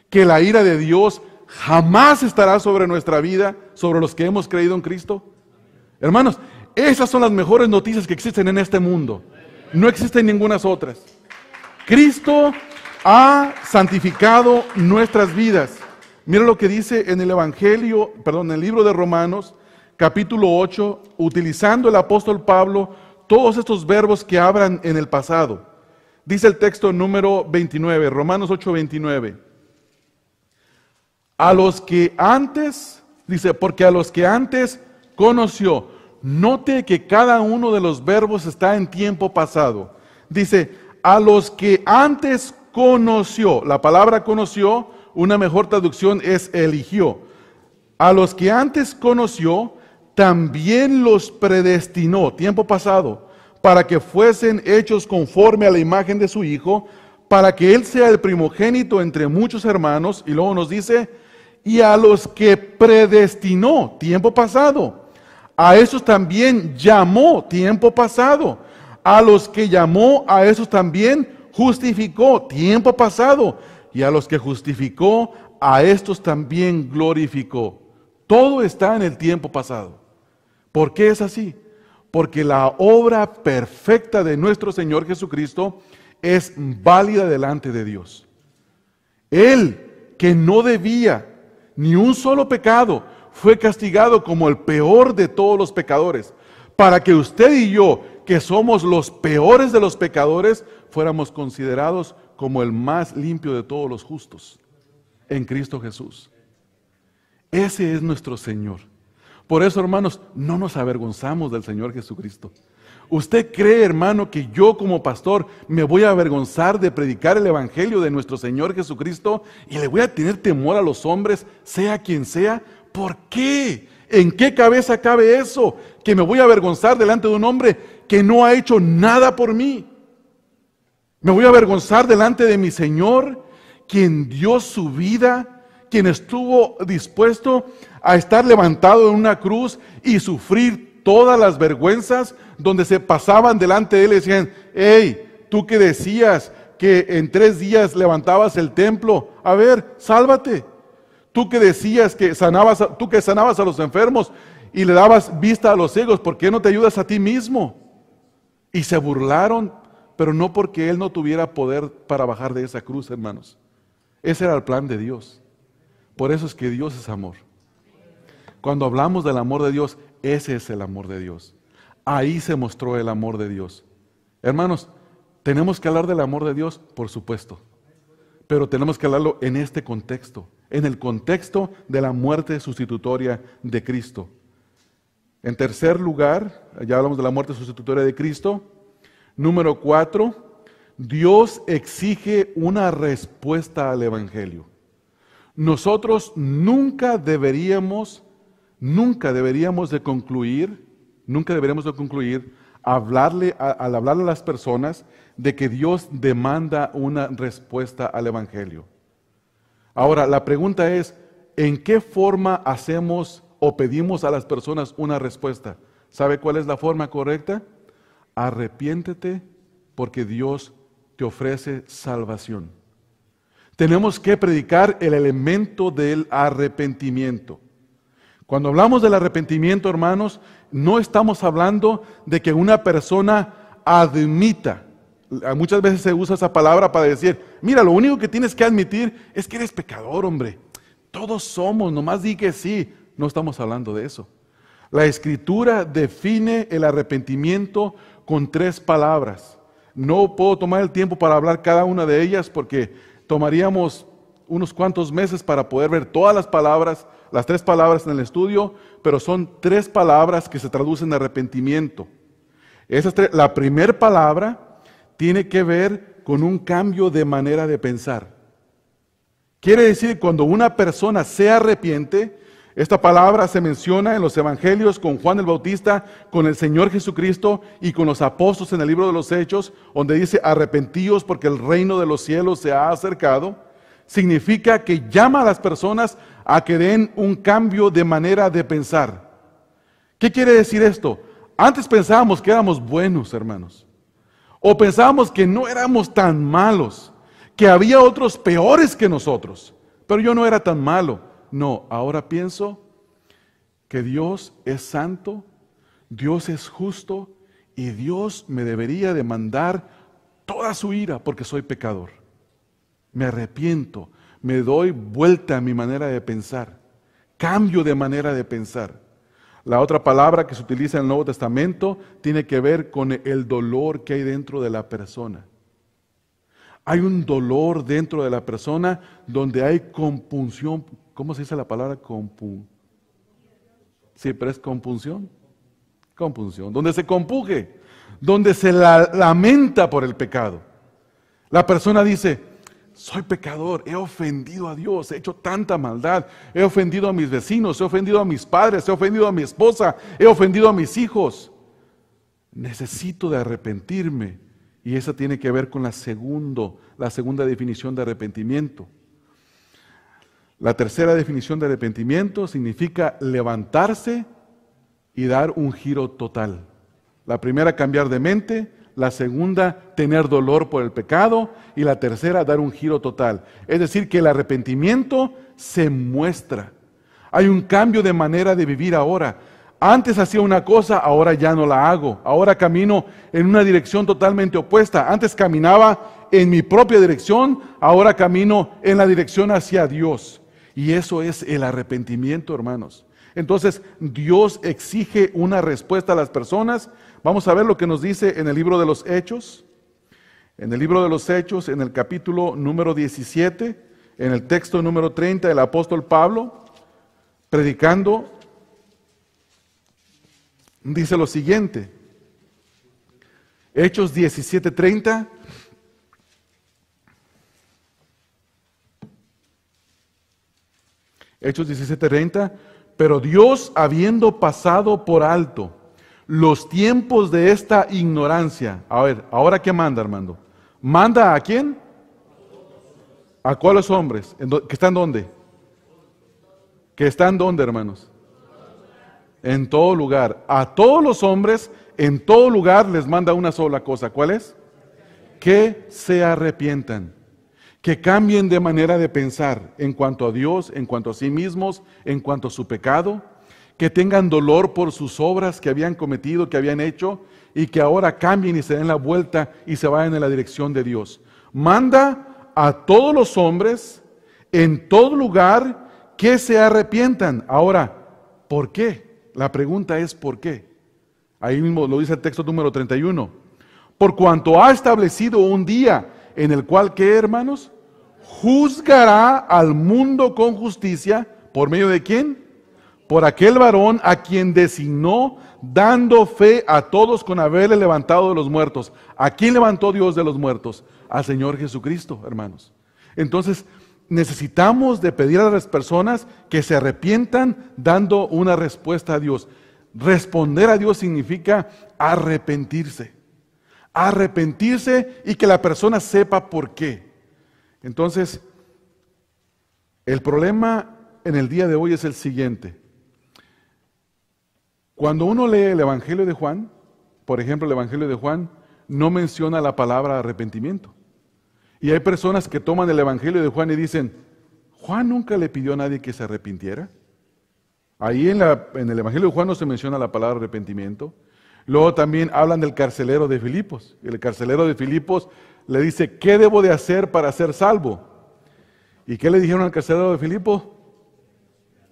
que la ira de Dios jamás estará sobre nuestra vida, sobre los que hemos creído en Cristo? Hermanos, esas son las mejores noticias que existen en este mundo. No existen ningunas otras. Cristo ha santificado nuestras vidas. Mira lo que dice en el Evangelio, perdón, en el libro de Romanos, capítulo 8, utilizando el apóstol Pablo todos estos verbos que hablan en el pasado. Dice el texto número 29, Romanos 8, 29 a los que antes, dice, porque a los que antes conoció. Note que cada uno de los verbos está en tiempo pasado. Dice, a los que antes conoció. La palabra conoció, una mejor traducción es eligió. A los que antes conoció, también los predestinó, tiempo pasado, para que fuesen hechos conforme a la imagen de su Hijo, para que Él sea el primogénito entre muchos hermanos. Y luego nos dice, y a los que predestinó, tiempo pasado. A esos también llamó, tiempo pasado. A los que llamó, a esos también justificó, tiempo pasado. Y a los que justificó, a estos también glorificó. Todo está en el tiempo pasado. ¿Por qué es así? Porque la obra perfecta de nuestro Señor Jesucristo es válida delante de Dios. Él que no debía ni un solo pecado, fue castigado como el peor de todos los pecadores, para que usted y yo, que somos los peores de los pecadores, fuéramos considerados como el más limpio de todos los justos en Cristo Jesús. Ese es nuestro Señor. Por eso, hermanos, no nos avergonzamos del Señor Jesucristo. ¿Usted cree, hermano, que yo como pastor me voy a avergonzar de predicar el Evangelio de nuestro Señor Jesucristo y le voy a tener temor a los hombres, sea quien sea? ¿Por qué? ¿En qué cabeza cabe eso? Que me voy a avergonzar delante de un hombre que no ha hecho nada por mí. Me voy a avergonzar delante de mi Señor, quien dio su vida, quien estuvo dispuesto a estar levantado en una cruz y sufrir todas las vergüenzas donde se pasaban delante de él y decían, hey, tú que decías que en tres días levantabas el templo, a ver, sálvate. Tú que decías que sanabas, tú que sanabas a los enfermos y le dabas vista a los ciegos, ¿por qué no te ayudas a ti mismo? Y se burlaron, pero no porque él no tuviera poder para bajar de esa cruz, hermanos. Ese era el plan de Dios. Por eso es que Dios es amor. Cuando hablamos del amor de Dios, ese es el amor de Dios. Ahí se mostró el amor de Dios. Hermanos, ¿tenemos que hablar del amor de Dios? Por supuesto. Pero tenemos que hablarlo en este contexto, en el contexto de la muerte sustitutoria de Cristo. En tercer lugar, ya hablamos de la muerte sustitutoria de Cristo. Número cuatro, Dios exige una respuesta al Evangelio. Nosotros nunca deberíamos nunca deberíamos de concluir, nunca deberíamos de concluir hablarle, al hablarle a las personas de que Dios demanda una respuesta al Evangelio. Ahora, la pregunta es, ¿en qué forma hacemos o pedimos a las personas una respuesta? ¿Sabe cuál es la forma correcta? Arrepiéntete porque Dios te ofrece salvación. Tenemos que predicar el elemento del arrepentimiento. Cuando hablamos del arrepentimiento, hermanos, no estamos hablando de que una persona admita. Ah, muchas veces se usa esa palabra para decir, mira, lo único que tienes que admitir es que eres pecador, hombre. Todos somos, nomás di que sí. No estamos hablando de eso. La escritura define el arrepentimiento con tres palabras. No puedo tomar el tiempo para hablar cada una de ellas porque tomaríamos unos cuantos meses para poder ver todas las palabras, las tres palabras en el estudio, pero son tres palabras que se traducen arrepentimiento. la primera palabra tiene que ver con un cambio de manera de pensar. Quiere decir, cuando una persona se arrepiente, esta palabra se menciona en los evangelios con Juan el Bautista, con el Señor Jesucristo y con los apóstoles en el libro de los Hechos, donde dice, arrepentíos porque el reino de los cielos se ha acercado significa que llama a las personas a que den un cambio de manera de pensar. ¿Qué quiere decir esto? Antes pensábamos que éramos buenos, hermanos. O pensábamos que no éramos tan malos, que había otros peores que nosotros. Pero yo no era tan malo. No, ahora pienso que Dios es santo, Dios es justo y Dios me debería demandar toda su ira porque soy pecador me arrepiento, me doy vuelta a mi manera de pensar, cambio de manera de pensar. La otra palabra que se utiliza en el Nuevo Testamento tiene que ver con el dolor que hay dentro de la persona. Hay un dolor dentro de la persona donde hay compunción. ¿Cómo se dice la palabra compun? Sí, es compunción. Compunción. Donde se compuje, donde se lamenta por el pecado. La persona dice, soy pecador, he ofendido a Dios, he hecho tanta maldad, he ofendido a mis vecinos, he ofendido a mis padres, he ofendido a mi esposa, he ofendido a mis hijos. Necesito de arrepentirme. Y esa tiene que ver con la, segundo, la segunda definición de arrepentimiento. La tercera definición de arrepentimiento significa levantarse y dar un giro total. La primera, cambiar de mente la segunda, tener dolor por el pecado, y la tercera, dar un giro total. Es decir, que el arrepentimiento se muestra. Hay un cambio de manera de vivir ahora. Antes hacía una cosa, ahora ya no la hago. Ahora camino en una dirección totalmente opuesta. Antes caminaba en mi propia dirección, ahora camino en la dirección hacia Dios. Y eso es el arrepentimiento, hermanos. Entonces, Dios exige una respuesta a las personas Vamos a ver lo que nos dice en el libro de los Hechos, en el libro de los Hechos, en el capítulo número 17, en el texto número 30, el apóstol Pablo, predicando, dice lo siguiente. Hechos 17:30. Hechos 17:30. Pero Dios, habiendo pasado por alto los tiempos de esta ignorancia. A ver, ¿ahora qué manda, Armando? ¿Manda a quién? ¿A cuáles hombres? ¿Que están dónde? ¿Que están dónde, hermanos? En todo lugar. A todos los hombres, en todo lugar, les manda una sola cosa. ¿Cuál es? Que se arrepientan. Que cambien de manera de pensar en cuanto a Dios, en cuanto a sí mismos, en cuanto a su pecado que tengan dolor por sus obras que habían cometido, que habían hecho, y que ahora cambien y se den la vuelta y se vayan en la dirección de Dios. Manda a todos los hombres en todo lugar que se arrepientan. Ahora, ¿por qué? La pregunta es ¿por qué? Ahí mismo lo dice el texto número 31. Por cuanto ha establecido un día en el cual, ¿qué hermanos? Juzgará al mundo con justicia. ¿Por medio de quién? por aquel varón a quien designó, dando fe a todos con haberle levantado de los muertos. ¿A quién levantó Dios de los muertos? Al Señor Jesucristo, hermanos. Entonces, necesitamos de pedir a las personas que se arrepientan dando una respuesta a Dios. Responder a Dios significa arrepentirse. Arrepentirse y que la persona sepa por qué. Entonces, el problema en el día de hoy es el siguiente. Cuando uno lee el Evangelio de Juan, por ejemplo, el Evangelio de Juan no menciona la palabra arrepentimiento. Y hay personas que toman el Evangelio de Juan y dicen, Juan nunca le pidió a nadie que se arrepintiera. Ahí en, el Evangelio de Juan no se menciona la palabra arrepentimiento. Luego también hablan del carcelero de Filipos. El carcelero de Filipos le dice, ¿qué debo de hacer para ser salvo? ¿Y qué le dijeron al carcelero de Filipos?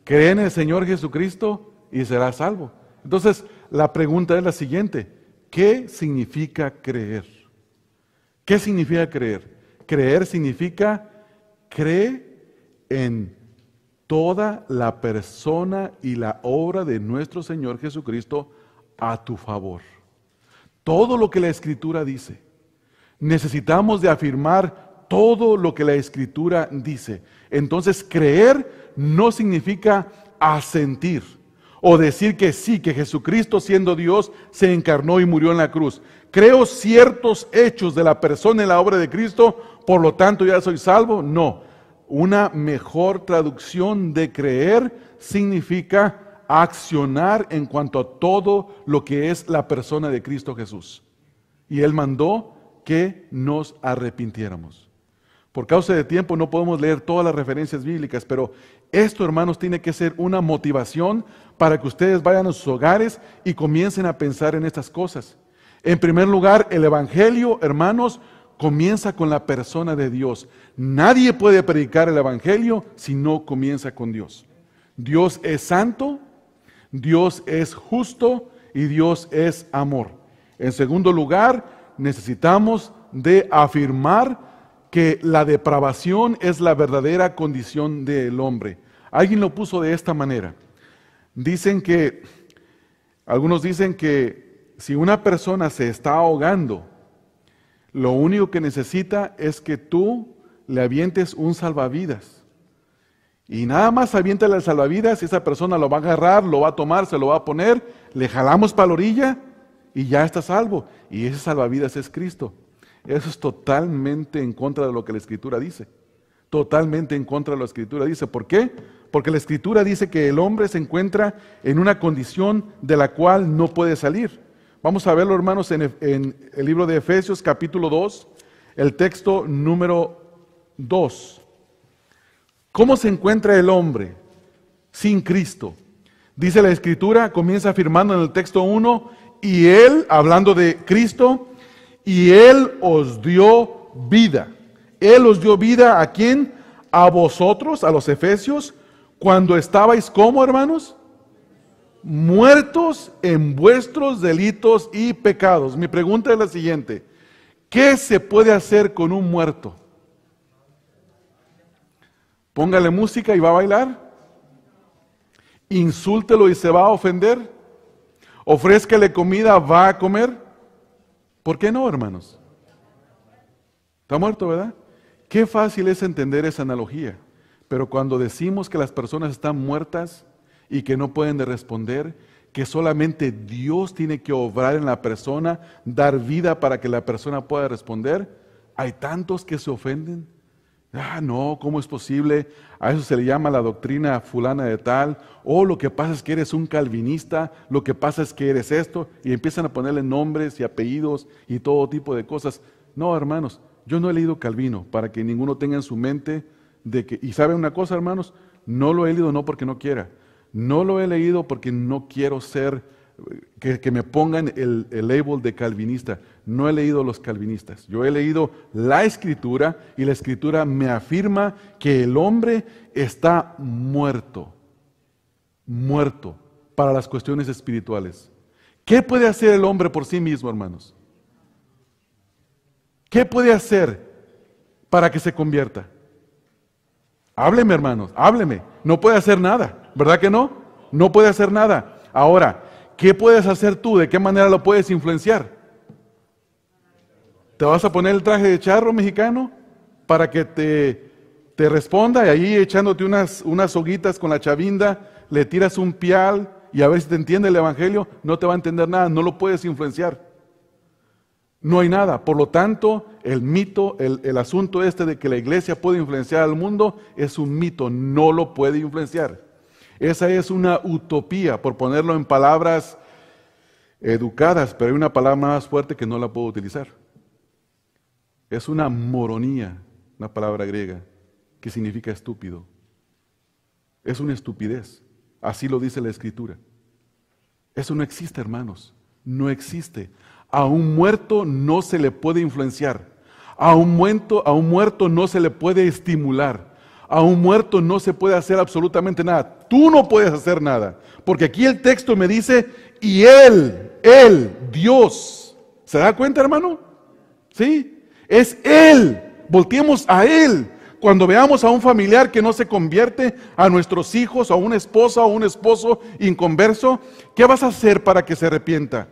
Cree en el Señor Jesucristo y será salvo. Entonces, la pregunta es la siguiente. ¿Qué significa creer? ¿Qué significa creer? Creer significa cree en toda la persona y la obra de nuestro Señor Jesucristo a tu favor. Todo lo que la Escritura dice. Necesitamos de afirmar todo lo que la Escritura dice. Entonces, creer no significa asentir o decir que sí, que Jesucristo siendo Dios se encarnó y murió en la cruz. Creo ciertos hechos de la persona en la obra de Cristo, por lo tanto ya soy salvo. No, una mejor traducción de creer significa accionar en cuanto a todo lo que es la persona de Cristo Jesús. Y Él mandó que nos arrepintiéramos. Por causa de tiempo no podemos leer todas las referencias bíblicas, pero esto, hermanos, tiene que ser una motivación para que ustedes vayan a sus hogares y comiencen a pensar en estas cosas. En primer lugar, el Evangelio, hermanos, comienza con la persona de Dios. Nadie puede predicar el Evangelio si no comienza con Dios. Dios es santo, Dios es justo y Dios es amor. En segundo lugar, necesitamos de afirmar que la depravación es la verdadera condición del hombre. Alguien lo puso de esta manera. Dicen que, algunos dicen que si una persona se está ahogando, lo único que necesita es que tú le avientes un salvavidas. Y nada más avienta el salvavidas, esa persona lo va a agarrar, lo va a tomar, se lo va a poner, le jalamos para la orilla y ya está salvo. Y ese salvavidas es Cristo. Eso es totalmente en contra de lo que la escritura dice. Totalmente en contra de lo que la escritura dice. ¿Por qué? Porque la escritura dice que el hombre se encuentra en una condición de la cual no puede salir. Vamos a verlo, hermanos, en, el libro de Efesios capítulo 2, el texto número 2. ¿Cómo se encuentra el hombre sin Cristo? Dice la escritura, comienza afirmando en el texto 1, y él, hablando de Cristo, y Él os dio vida. Él os dio vida a quién? A vosotros, a los efesios, cuando estabais como hermanos? Muertos en vuestros delitos y pecados. Mi pregunta es la siguiente. ¿Qué se puede hacer con un muerto? Póngale música y va a bailar. Insúltelo y se va a ofender. Ofrézcale comida, va a comer. ¿Por qué no, hermanos? Está muerto, ¿verdad? Qué fácil es entender esa analogía. Pero cuando decimos que las personas están muertas y que no pueden responder, que solamente Dios tiene que obrar en la persona, dar vida para que la persona pueda responder, hay tantos que se ofenden, Ah, no, ¿cómo es posible? A eso se le llama la doctrina fulana de tal. O oh, lo que pasa es que eres un calvinista, lo que pasa es que eres esto. Y empiezan a ponerle nombres y apellidos y todo tipo de cosas. No, hermanos, yo no he leído Calvino para que ninguno tenga en su mente de que... Y sabe una cosa, hermanos, no lo he leído no porque no quiera. No lo he leído porque no quiero ser que, me pongan el, el, label de calvinista. No he leído los calvinistas. Yo he leído la escritura y la escritura me afirma que el hombre está muerto, muerto para las cuestiones espirituales. ¿Qué puede hacer el hombre por sí mismo, hermanos? ¿Qué puede hacer para que se convierta? Hábleme, hermanos, hábleme. No puede hacer nada, ¿verdad que no? No puede hacer nada. Ahora, ¿qué puedes hacer tú? ¿De qué manera lo puedes influenciar? ¿Te vas a poner el traje de charro mexicano para que te, te responda? Y ahí echándote unas, unas hoguitas con la chavinda, le tiras un pial y a ver si te entiende el Evangelio, no te va a entender nada, no lo puedes influenciar. No hay nada. Por lo tanto, el mito, el asunto este de que la iglesia puede influenciar al mundo, es un mito, no lo puede influenciar. Esa es una utopía, por ponerlo en palabras educadas, pero hay una palabra más fuerte que no la puedo utilizar. Es una moronía, una palabra griega, que significa estúpido. Es una estupidez. Así lo dice la escritura. Eso no existe, hermanos. No existe. A un muerto no se le puede influenciar. A un muerto, a un muerto no se le puede estimular. A un muerto no se puede hacer absolutamente nada. Tú no puedes hacer nada. Porque aquí el texto me dice, y Él, Él, Dios. ¿Se da cuenta, hermano? ¿Sí? Es Él. Volteemos a Él. Cuando veamos a un familiar que no se convierte, a nuestros hijos, a una esposa o un esposo inconverso, ¿qué vas a hacer para que se arrepienta?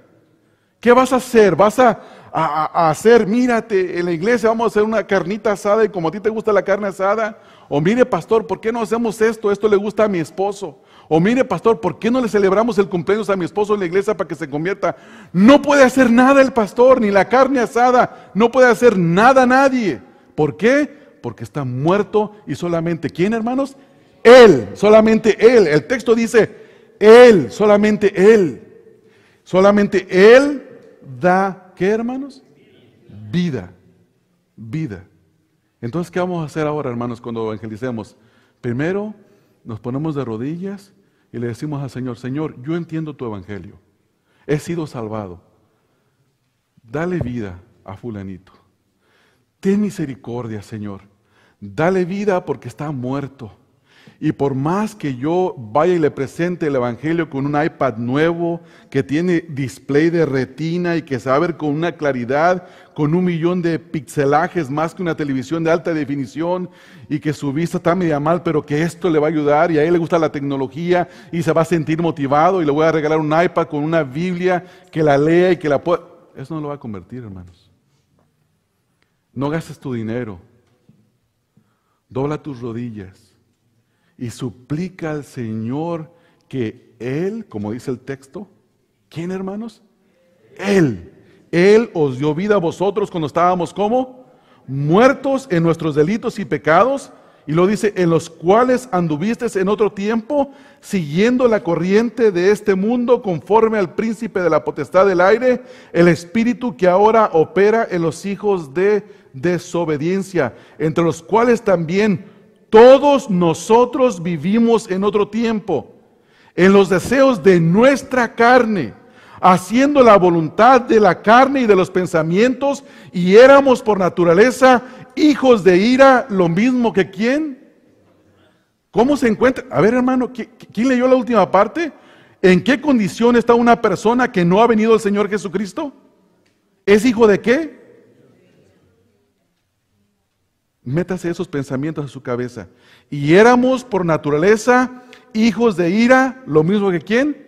¿Qué vas a hacer? ¿Vas a, a, hacer, mírate, en la iglesia vamos a hacer una carnita asada y como a ti te gusta la carne asada, o mire, pastor, ¿por qué no hacemos esto? Esto le gusta a mi esposo. O mire, pastor, ¿por qué no le celebramos el cumpleaños a mi esposo en la iglesia para que se convierta? No puede hacer nada el pastor, ni la carne asada. No puede hacer nada nadie. ¿Por qué? Porque está muerto y solamente, ¿quién hermanos? Él, solamente Él. El texto dice, Él, solamente Él. Solamente Él da, ¿qué hermanos? Vida, vida. Entonces, ¿qué vamos a hacer ahora, hermanos, cuando evangelicemos? Primero, nos ponemos de rodillas y le decimos al Señor, Señor, yo entiendo tu evangelio. He sido salvado. Dale vida a fulanito. Ten misericordia, Señor. Dale vida porque está muerto. Y por más que yo vaya y le presente el Evangelio con un iPad nuevo que tiene display de retina y que sabe con una claridad con un millón de pixelajes más que una televisión de alta definición y que su vista está media mal, pero que esto le va a ayudar y a él le gusta la tecnología y se va a sentir motivado y le voy a regalar un iPad con una Biblia que la lea y que la pueda. Eso no lo va a convertir, hermanos. No gastes tu dinero. Dobla tus rodillas y suplica al Señor que Él, como dice el texto, ¿quién hermanos? Él él os dio vida a vosotros cuando estábamos como muertos en nuestros delitos y pecados. Y lo dice, en los cuales anduvisteis en otro tiempo, siguiendo la corriente de este mundo conforme al príncipe de la potestad del aire, el espíritu que ahora opera en los hijos de desobediencia, entre los cuales también todos nosotros vivimos en otro tiempo, en los deseos de nuestra carne haciendo la voluntad de la carne y de los pensamientos, y éramos por naturaleza hijos de ira, lo mismo que quién. ¿Cómo se encuentra? A ver, hermano, ¿quién leyó la última parte? ¿En qué condición está una persona que no ha venido al Señor Jesucristo? ¿Es hijo de qué? Métase esos pensamientos en su cabeza. Y éramos por naturaleza hijos de ira, lo mismo que quién?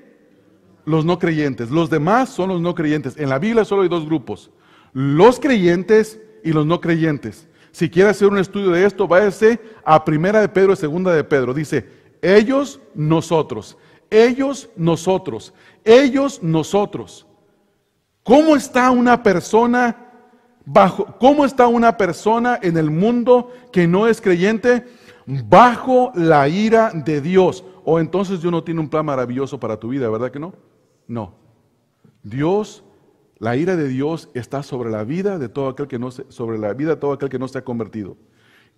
los no creyentes. Los demás son los no creyentes. En la Biblia solo hay dos grupos, los creyentes y los no creyentes. Si quiere hacer un estudio de esto, váyase a Primera de Pedro y Segunda de Pedro. Dice, ellos, nosotros, ellos, nosotros, ellos, nosotros. ¿Cómo está una persona bajo cómo está una persona en el mundo que no es creyente bajo la ira de Dios? O oh, entonces Dios no tiene un plan maravilloso para tu vida, ¿verdad que no? No. Dios, la ira de Dios está sobre la vida de todo aquel que no se, sobre la vida de todo aquel que no se ha convertido.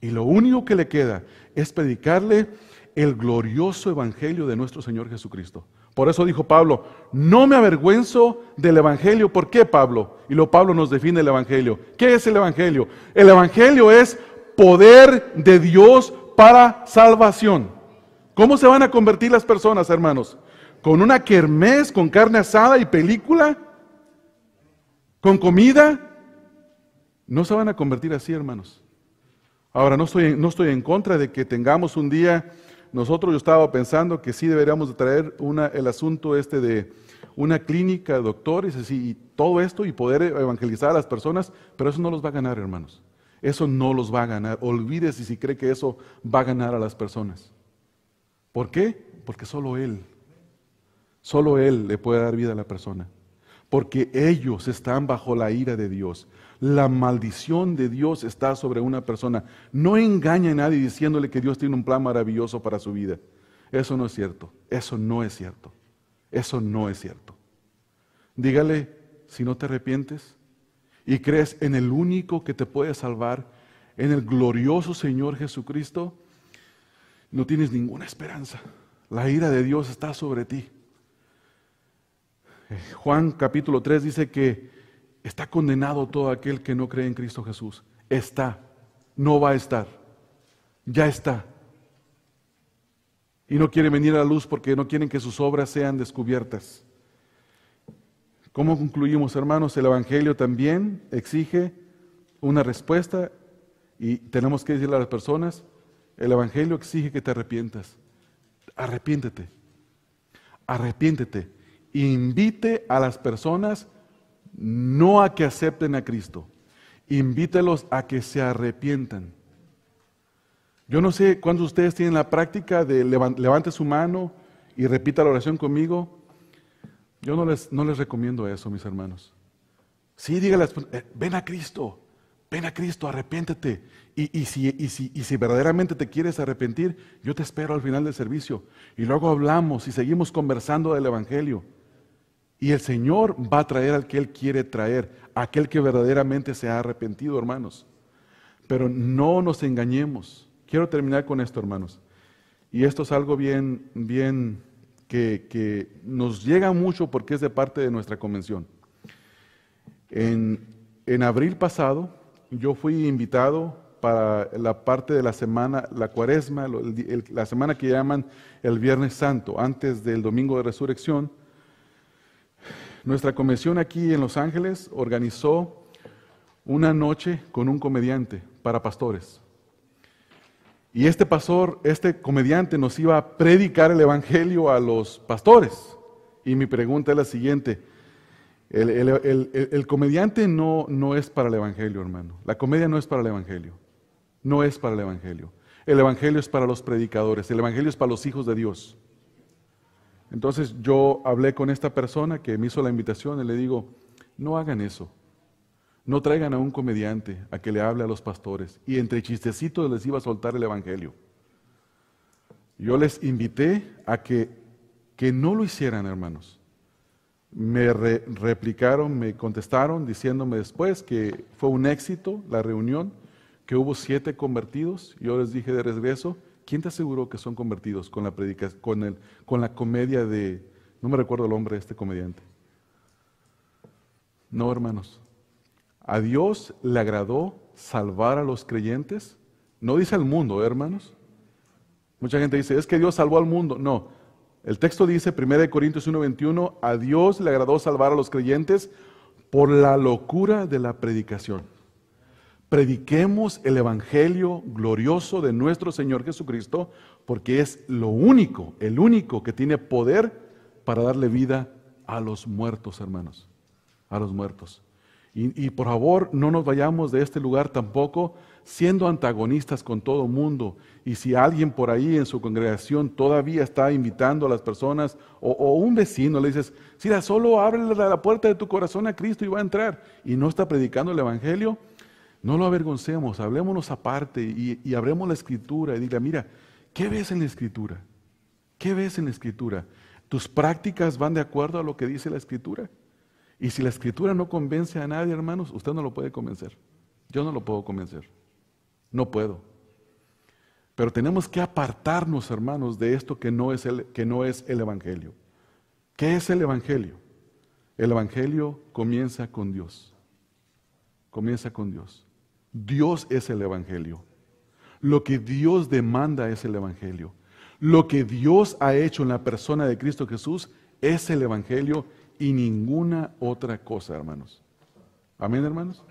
Y lo único que le queda es predicarle el glorioso evangelio de nuestro Señor Jesucristo. Por eso dijo Pablo, no me avergüenzo del Evangelio. ¿Por qué Pablo? Y lo Pablo nos define el Evangelio. ¿Qué es el Evangelio? El Evangelio es poder de Dios para salvación. ¿Cómo se van a convertir las personas, hermanos? con una quermés, con carne asada y película, con comida. No se van a convertir así, hermanos. Ahora, no estoy, no estoy en contra de que tengamos un día, nosotros yo estaba pensando que sí deberíamos traer una, el asunto este de una clínica, doctores y, y todo esto y poder evangelizar a las personas, pero eso no los va a ganar, hermanos. Eso no los va a ganar. Olvídese si cree que eso va a ganar a las personas. ¿Por qué? Porque solo Él Solo Él le puede dar vida a la persona. Porque ellos están bajo la ira de Dios. La maldición de Dios está sobre una persona. No engaña a nadie diciéndole que Dios tiene un plan maravilloso para su vida. Eso no es cierto. Eso no es cierto. Eso no es cierto. Dígale, si no te arrepientes y crees en el único que te puede salvar, en el glorioso Señor Jesucristo, no tienes ninguna esperanza. La ira de Dios está sobre ti. Juan capítulo 3 dice que está condenado todo aquel que no cree en Cristo Jesús. Está, no va a estar, ya está. Y no quiere venir a la luz porque no quieren que sus obras sean descubiertas. ¿Cómo concluimos, hermanos? El Evangelio también exige una respuesta y tenemos que decirle a las personas, el Evangelio exige que te arrepientas. Arrepiéntete. Arrepiéntete invite a las personas no a que acepten a Cristo, invítelos a que se arrepientan. Yo no sé cuántos ustedes tienen la práctica de levante su mano y repita la oración conmigo. Yo no les, no les recomiendo eso, mis hermanos. Sí, dígales, eh, ven a Cristo, ven a Cristo, arrepiéntete. Y, y, si, y si verdaderamente te quieres arrepentir, yo te espero al final del servicio. Y luego hablamos y seguimos conversando del Evangelio. Y el Señor va a traer al que Él quiere traer, aquel que verdaderamente se ha arrepentido, hermanos. Pero no nos engañemos. Quiero terminar con esto, hermanos. Y esto es algo bien, bien, que, nos llega mucho porque es de parte de nuestra convención. En, abril pasado, yo fui invitado para la parte de la semana, la cuaresma, la semana que llaman el Viernes Santo, antes del Domingo de Resurrección nuestra comisión aquí en Los Ángeles organizó una noche con un comediante para pastores. Y este pastor, este comediante nos iba a predicar el evangelio a los pastores. Y mi pregunta es la siguiente. El, comediante no, no es para el evangelio, hermano. La comedia no es para el evangelio. No es para el evangelio. El evangelio es para los predicadores. El evangelio es para los hijos de Dios. Entonces yo hablé con esta persona que me hizo la invitación y le digo, no hagan eso. No traigan a un comediante a que le hable a los pastores y entre chistecitos les iba a soltar el Evangelio. Yo les invité a que, que no lo hicieran, hermanos. Me replicaron, me contestaron diciéndome después que fue un éxito la reunión, que hubo siete convertidos. Yo les dije de regreso, ¿Quién te aseguró que son convertidos con la, con la comedia de, no me recuerdo el nombre de este comediante? No, hermanos. A Dios le agradó salvar a los creyentes. No dice al mundo, ¿eh, hermanos. Mucha gente dice, es que Dios salvó al mundo. No, el texto dice, 1 Corintios 1:21, a Dios le agradó salvar a los creyentes por la locura de la predicación prediquemos el Evangelio glorioso de nuestro Señor Jesucristo, porque es lo único, el único que tiene poder para darle vida a los muertos, hermanos, a los muertos. Y, por favor, no nos vayamos de este lugar tampoco siendo antagonistas con todo mundo. Y si alguien por ahí en su congregación todavía está invitando a las personas, o, un vecino le dices, Sira, solo ábrele la puerta de tu corazón a Cristo y va a entrar, y no está predicando el Evangelio, no lo avergoncemos, hablémonos aparte y, abremos la escritura y diga, mira, ¿qué ves en la escritura? ¿Qué ves en la escritura? ¿Tus prácticas van de acuerdo a lo que dice la escritura? Y si la escritura no convence a nadie, hermanos, usted no lo puede convencer. Yo no lo puedo convencer. No puedo. Pero tenemos que apartarnos, hermanos, de esto que no es que no es el Evangelio. ¿Qué es el Evangelio? El Evangelio comienza con Dios. Comienza con Dios. Dios es el Evangelio. Lo que Dios demanda es el Evangelio. Lo que Dios ha hecho en la persona de Cristo Jesús es el Evangelio y ninguna otra cosa, hermanos. Amén, hermanos.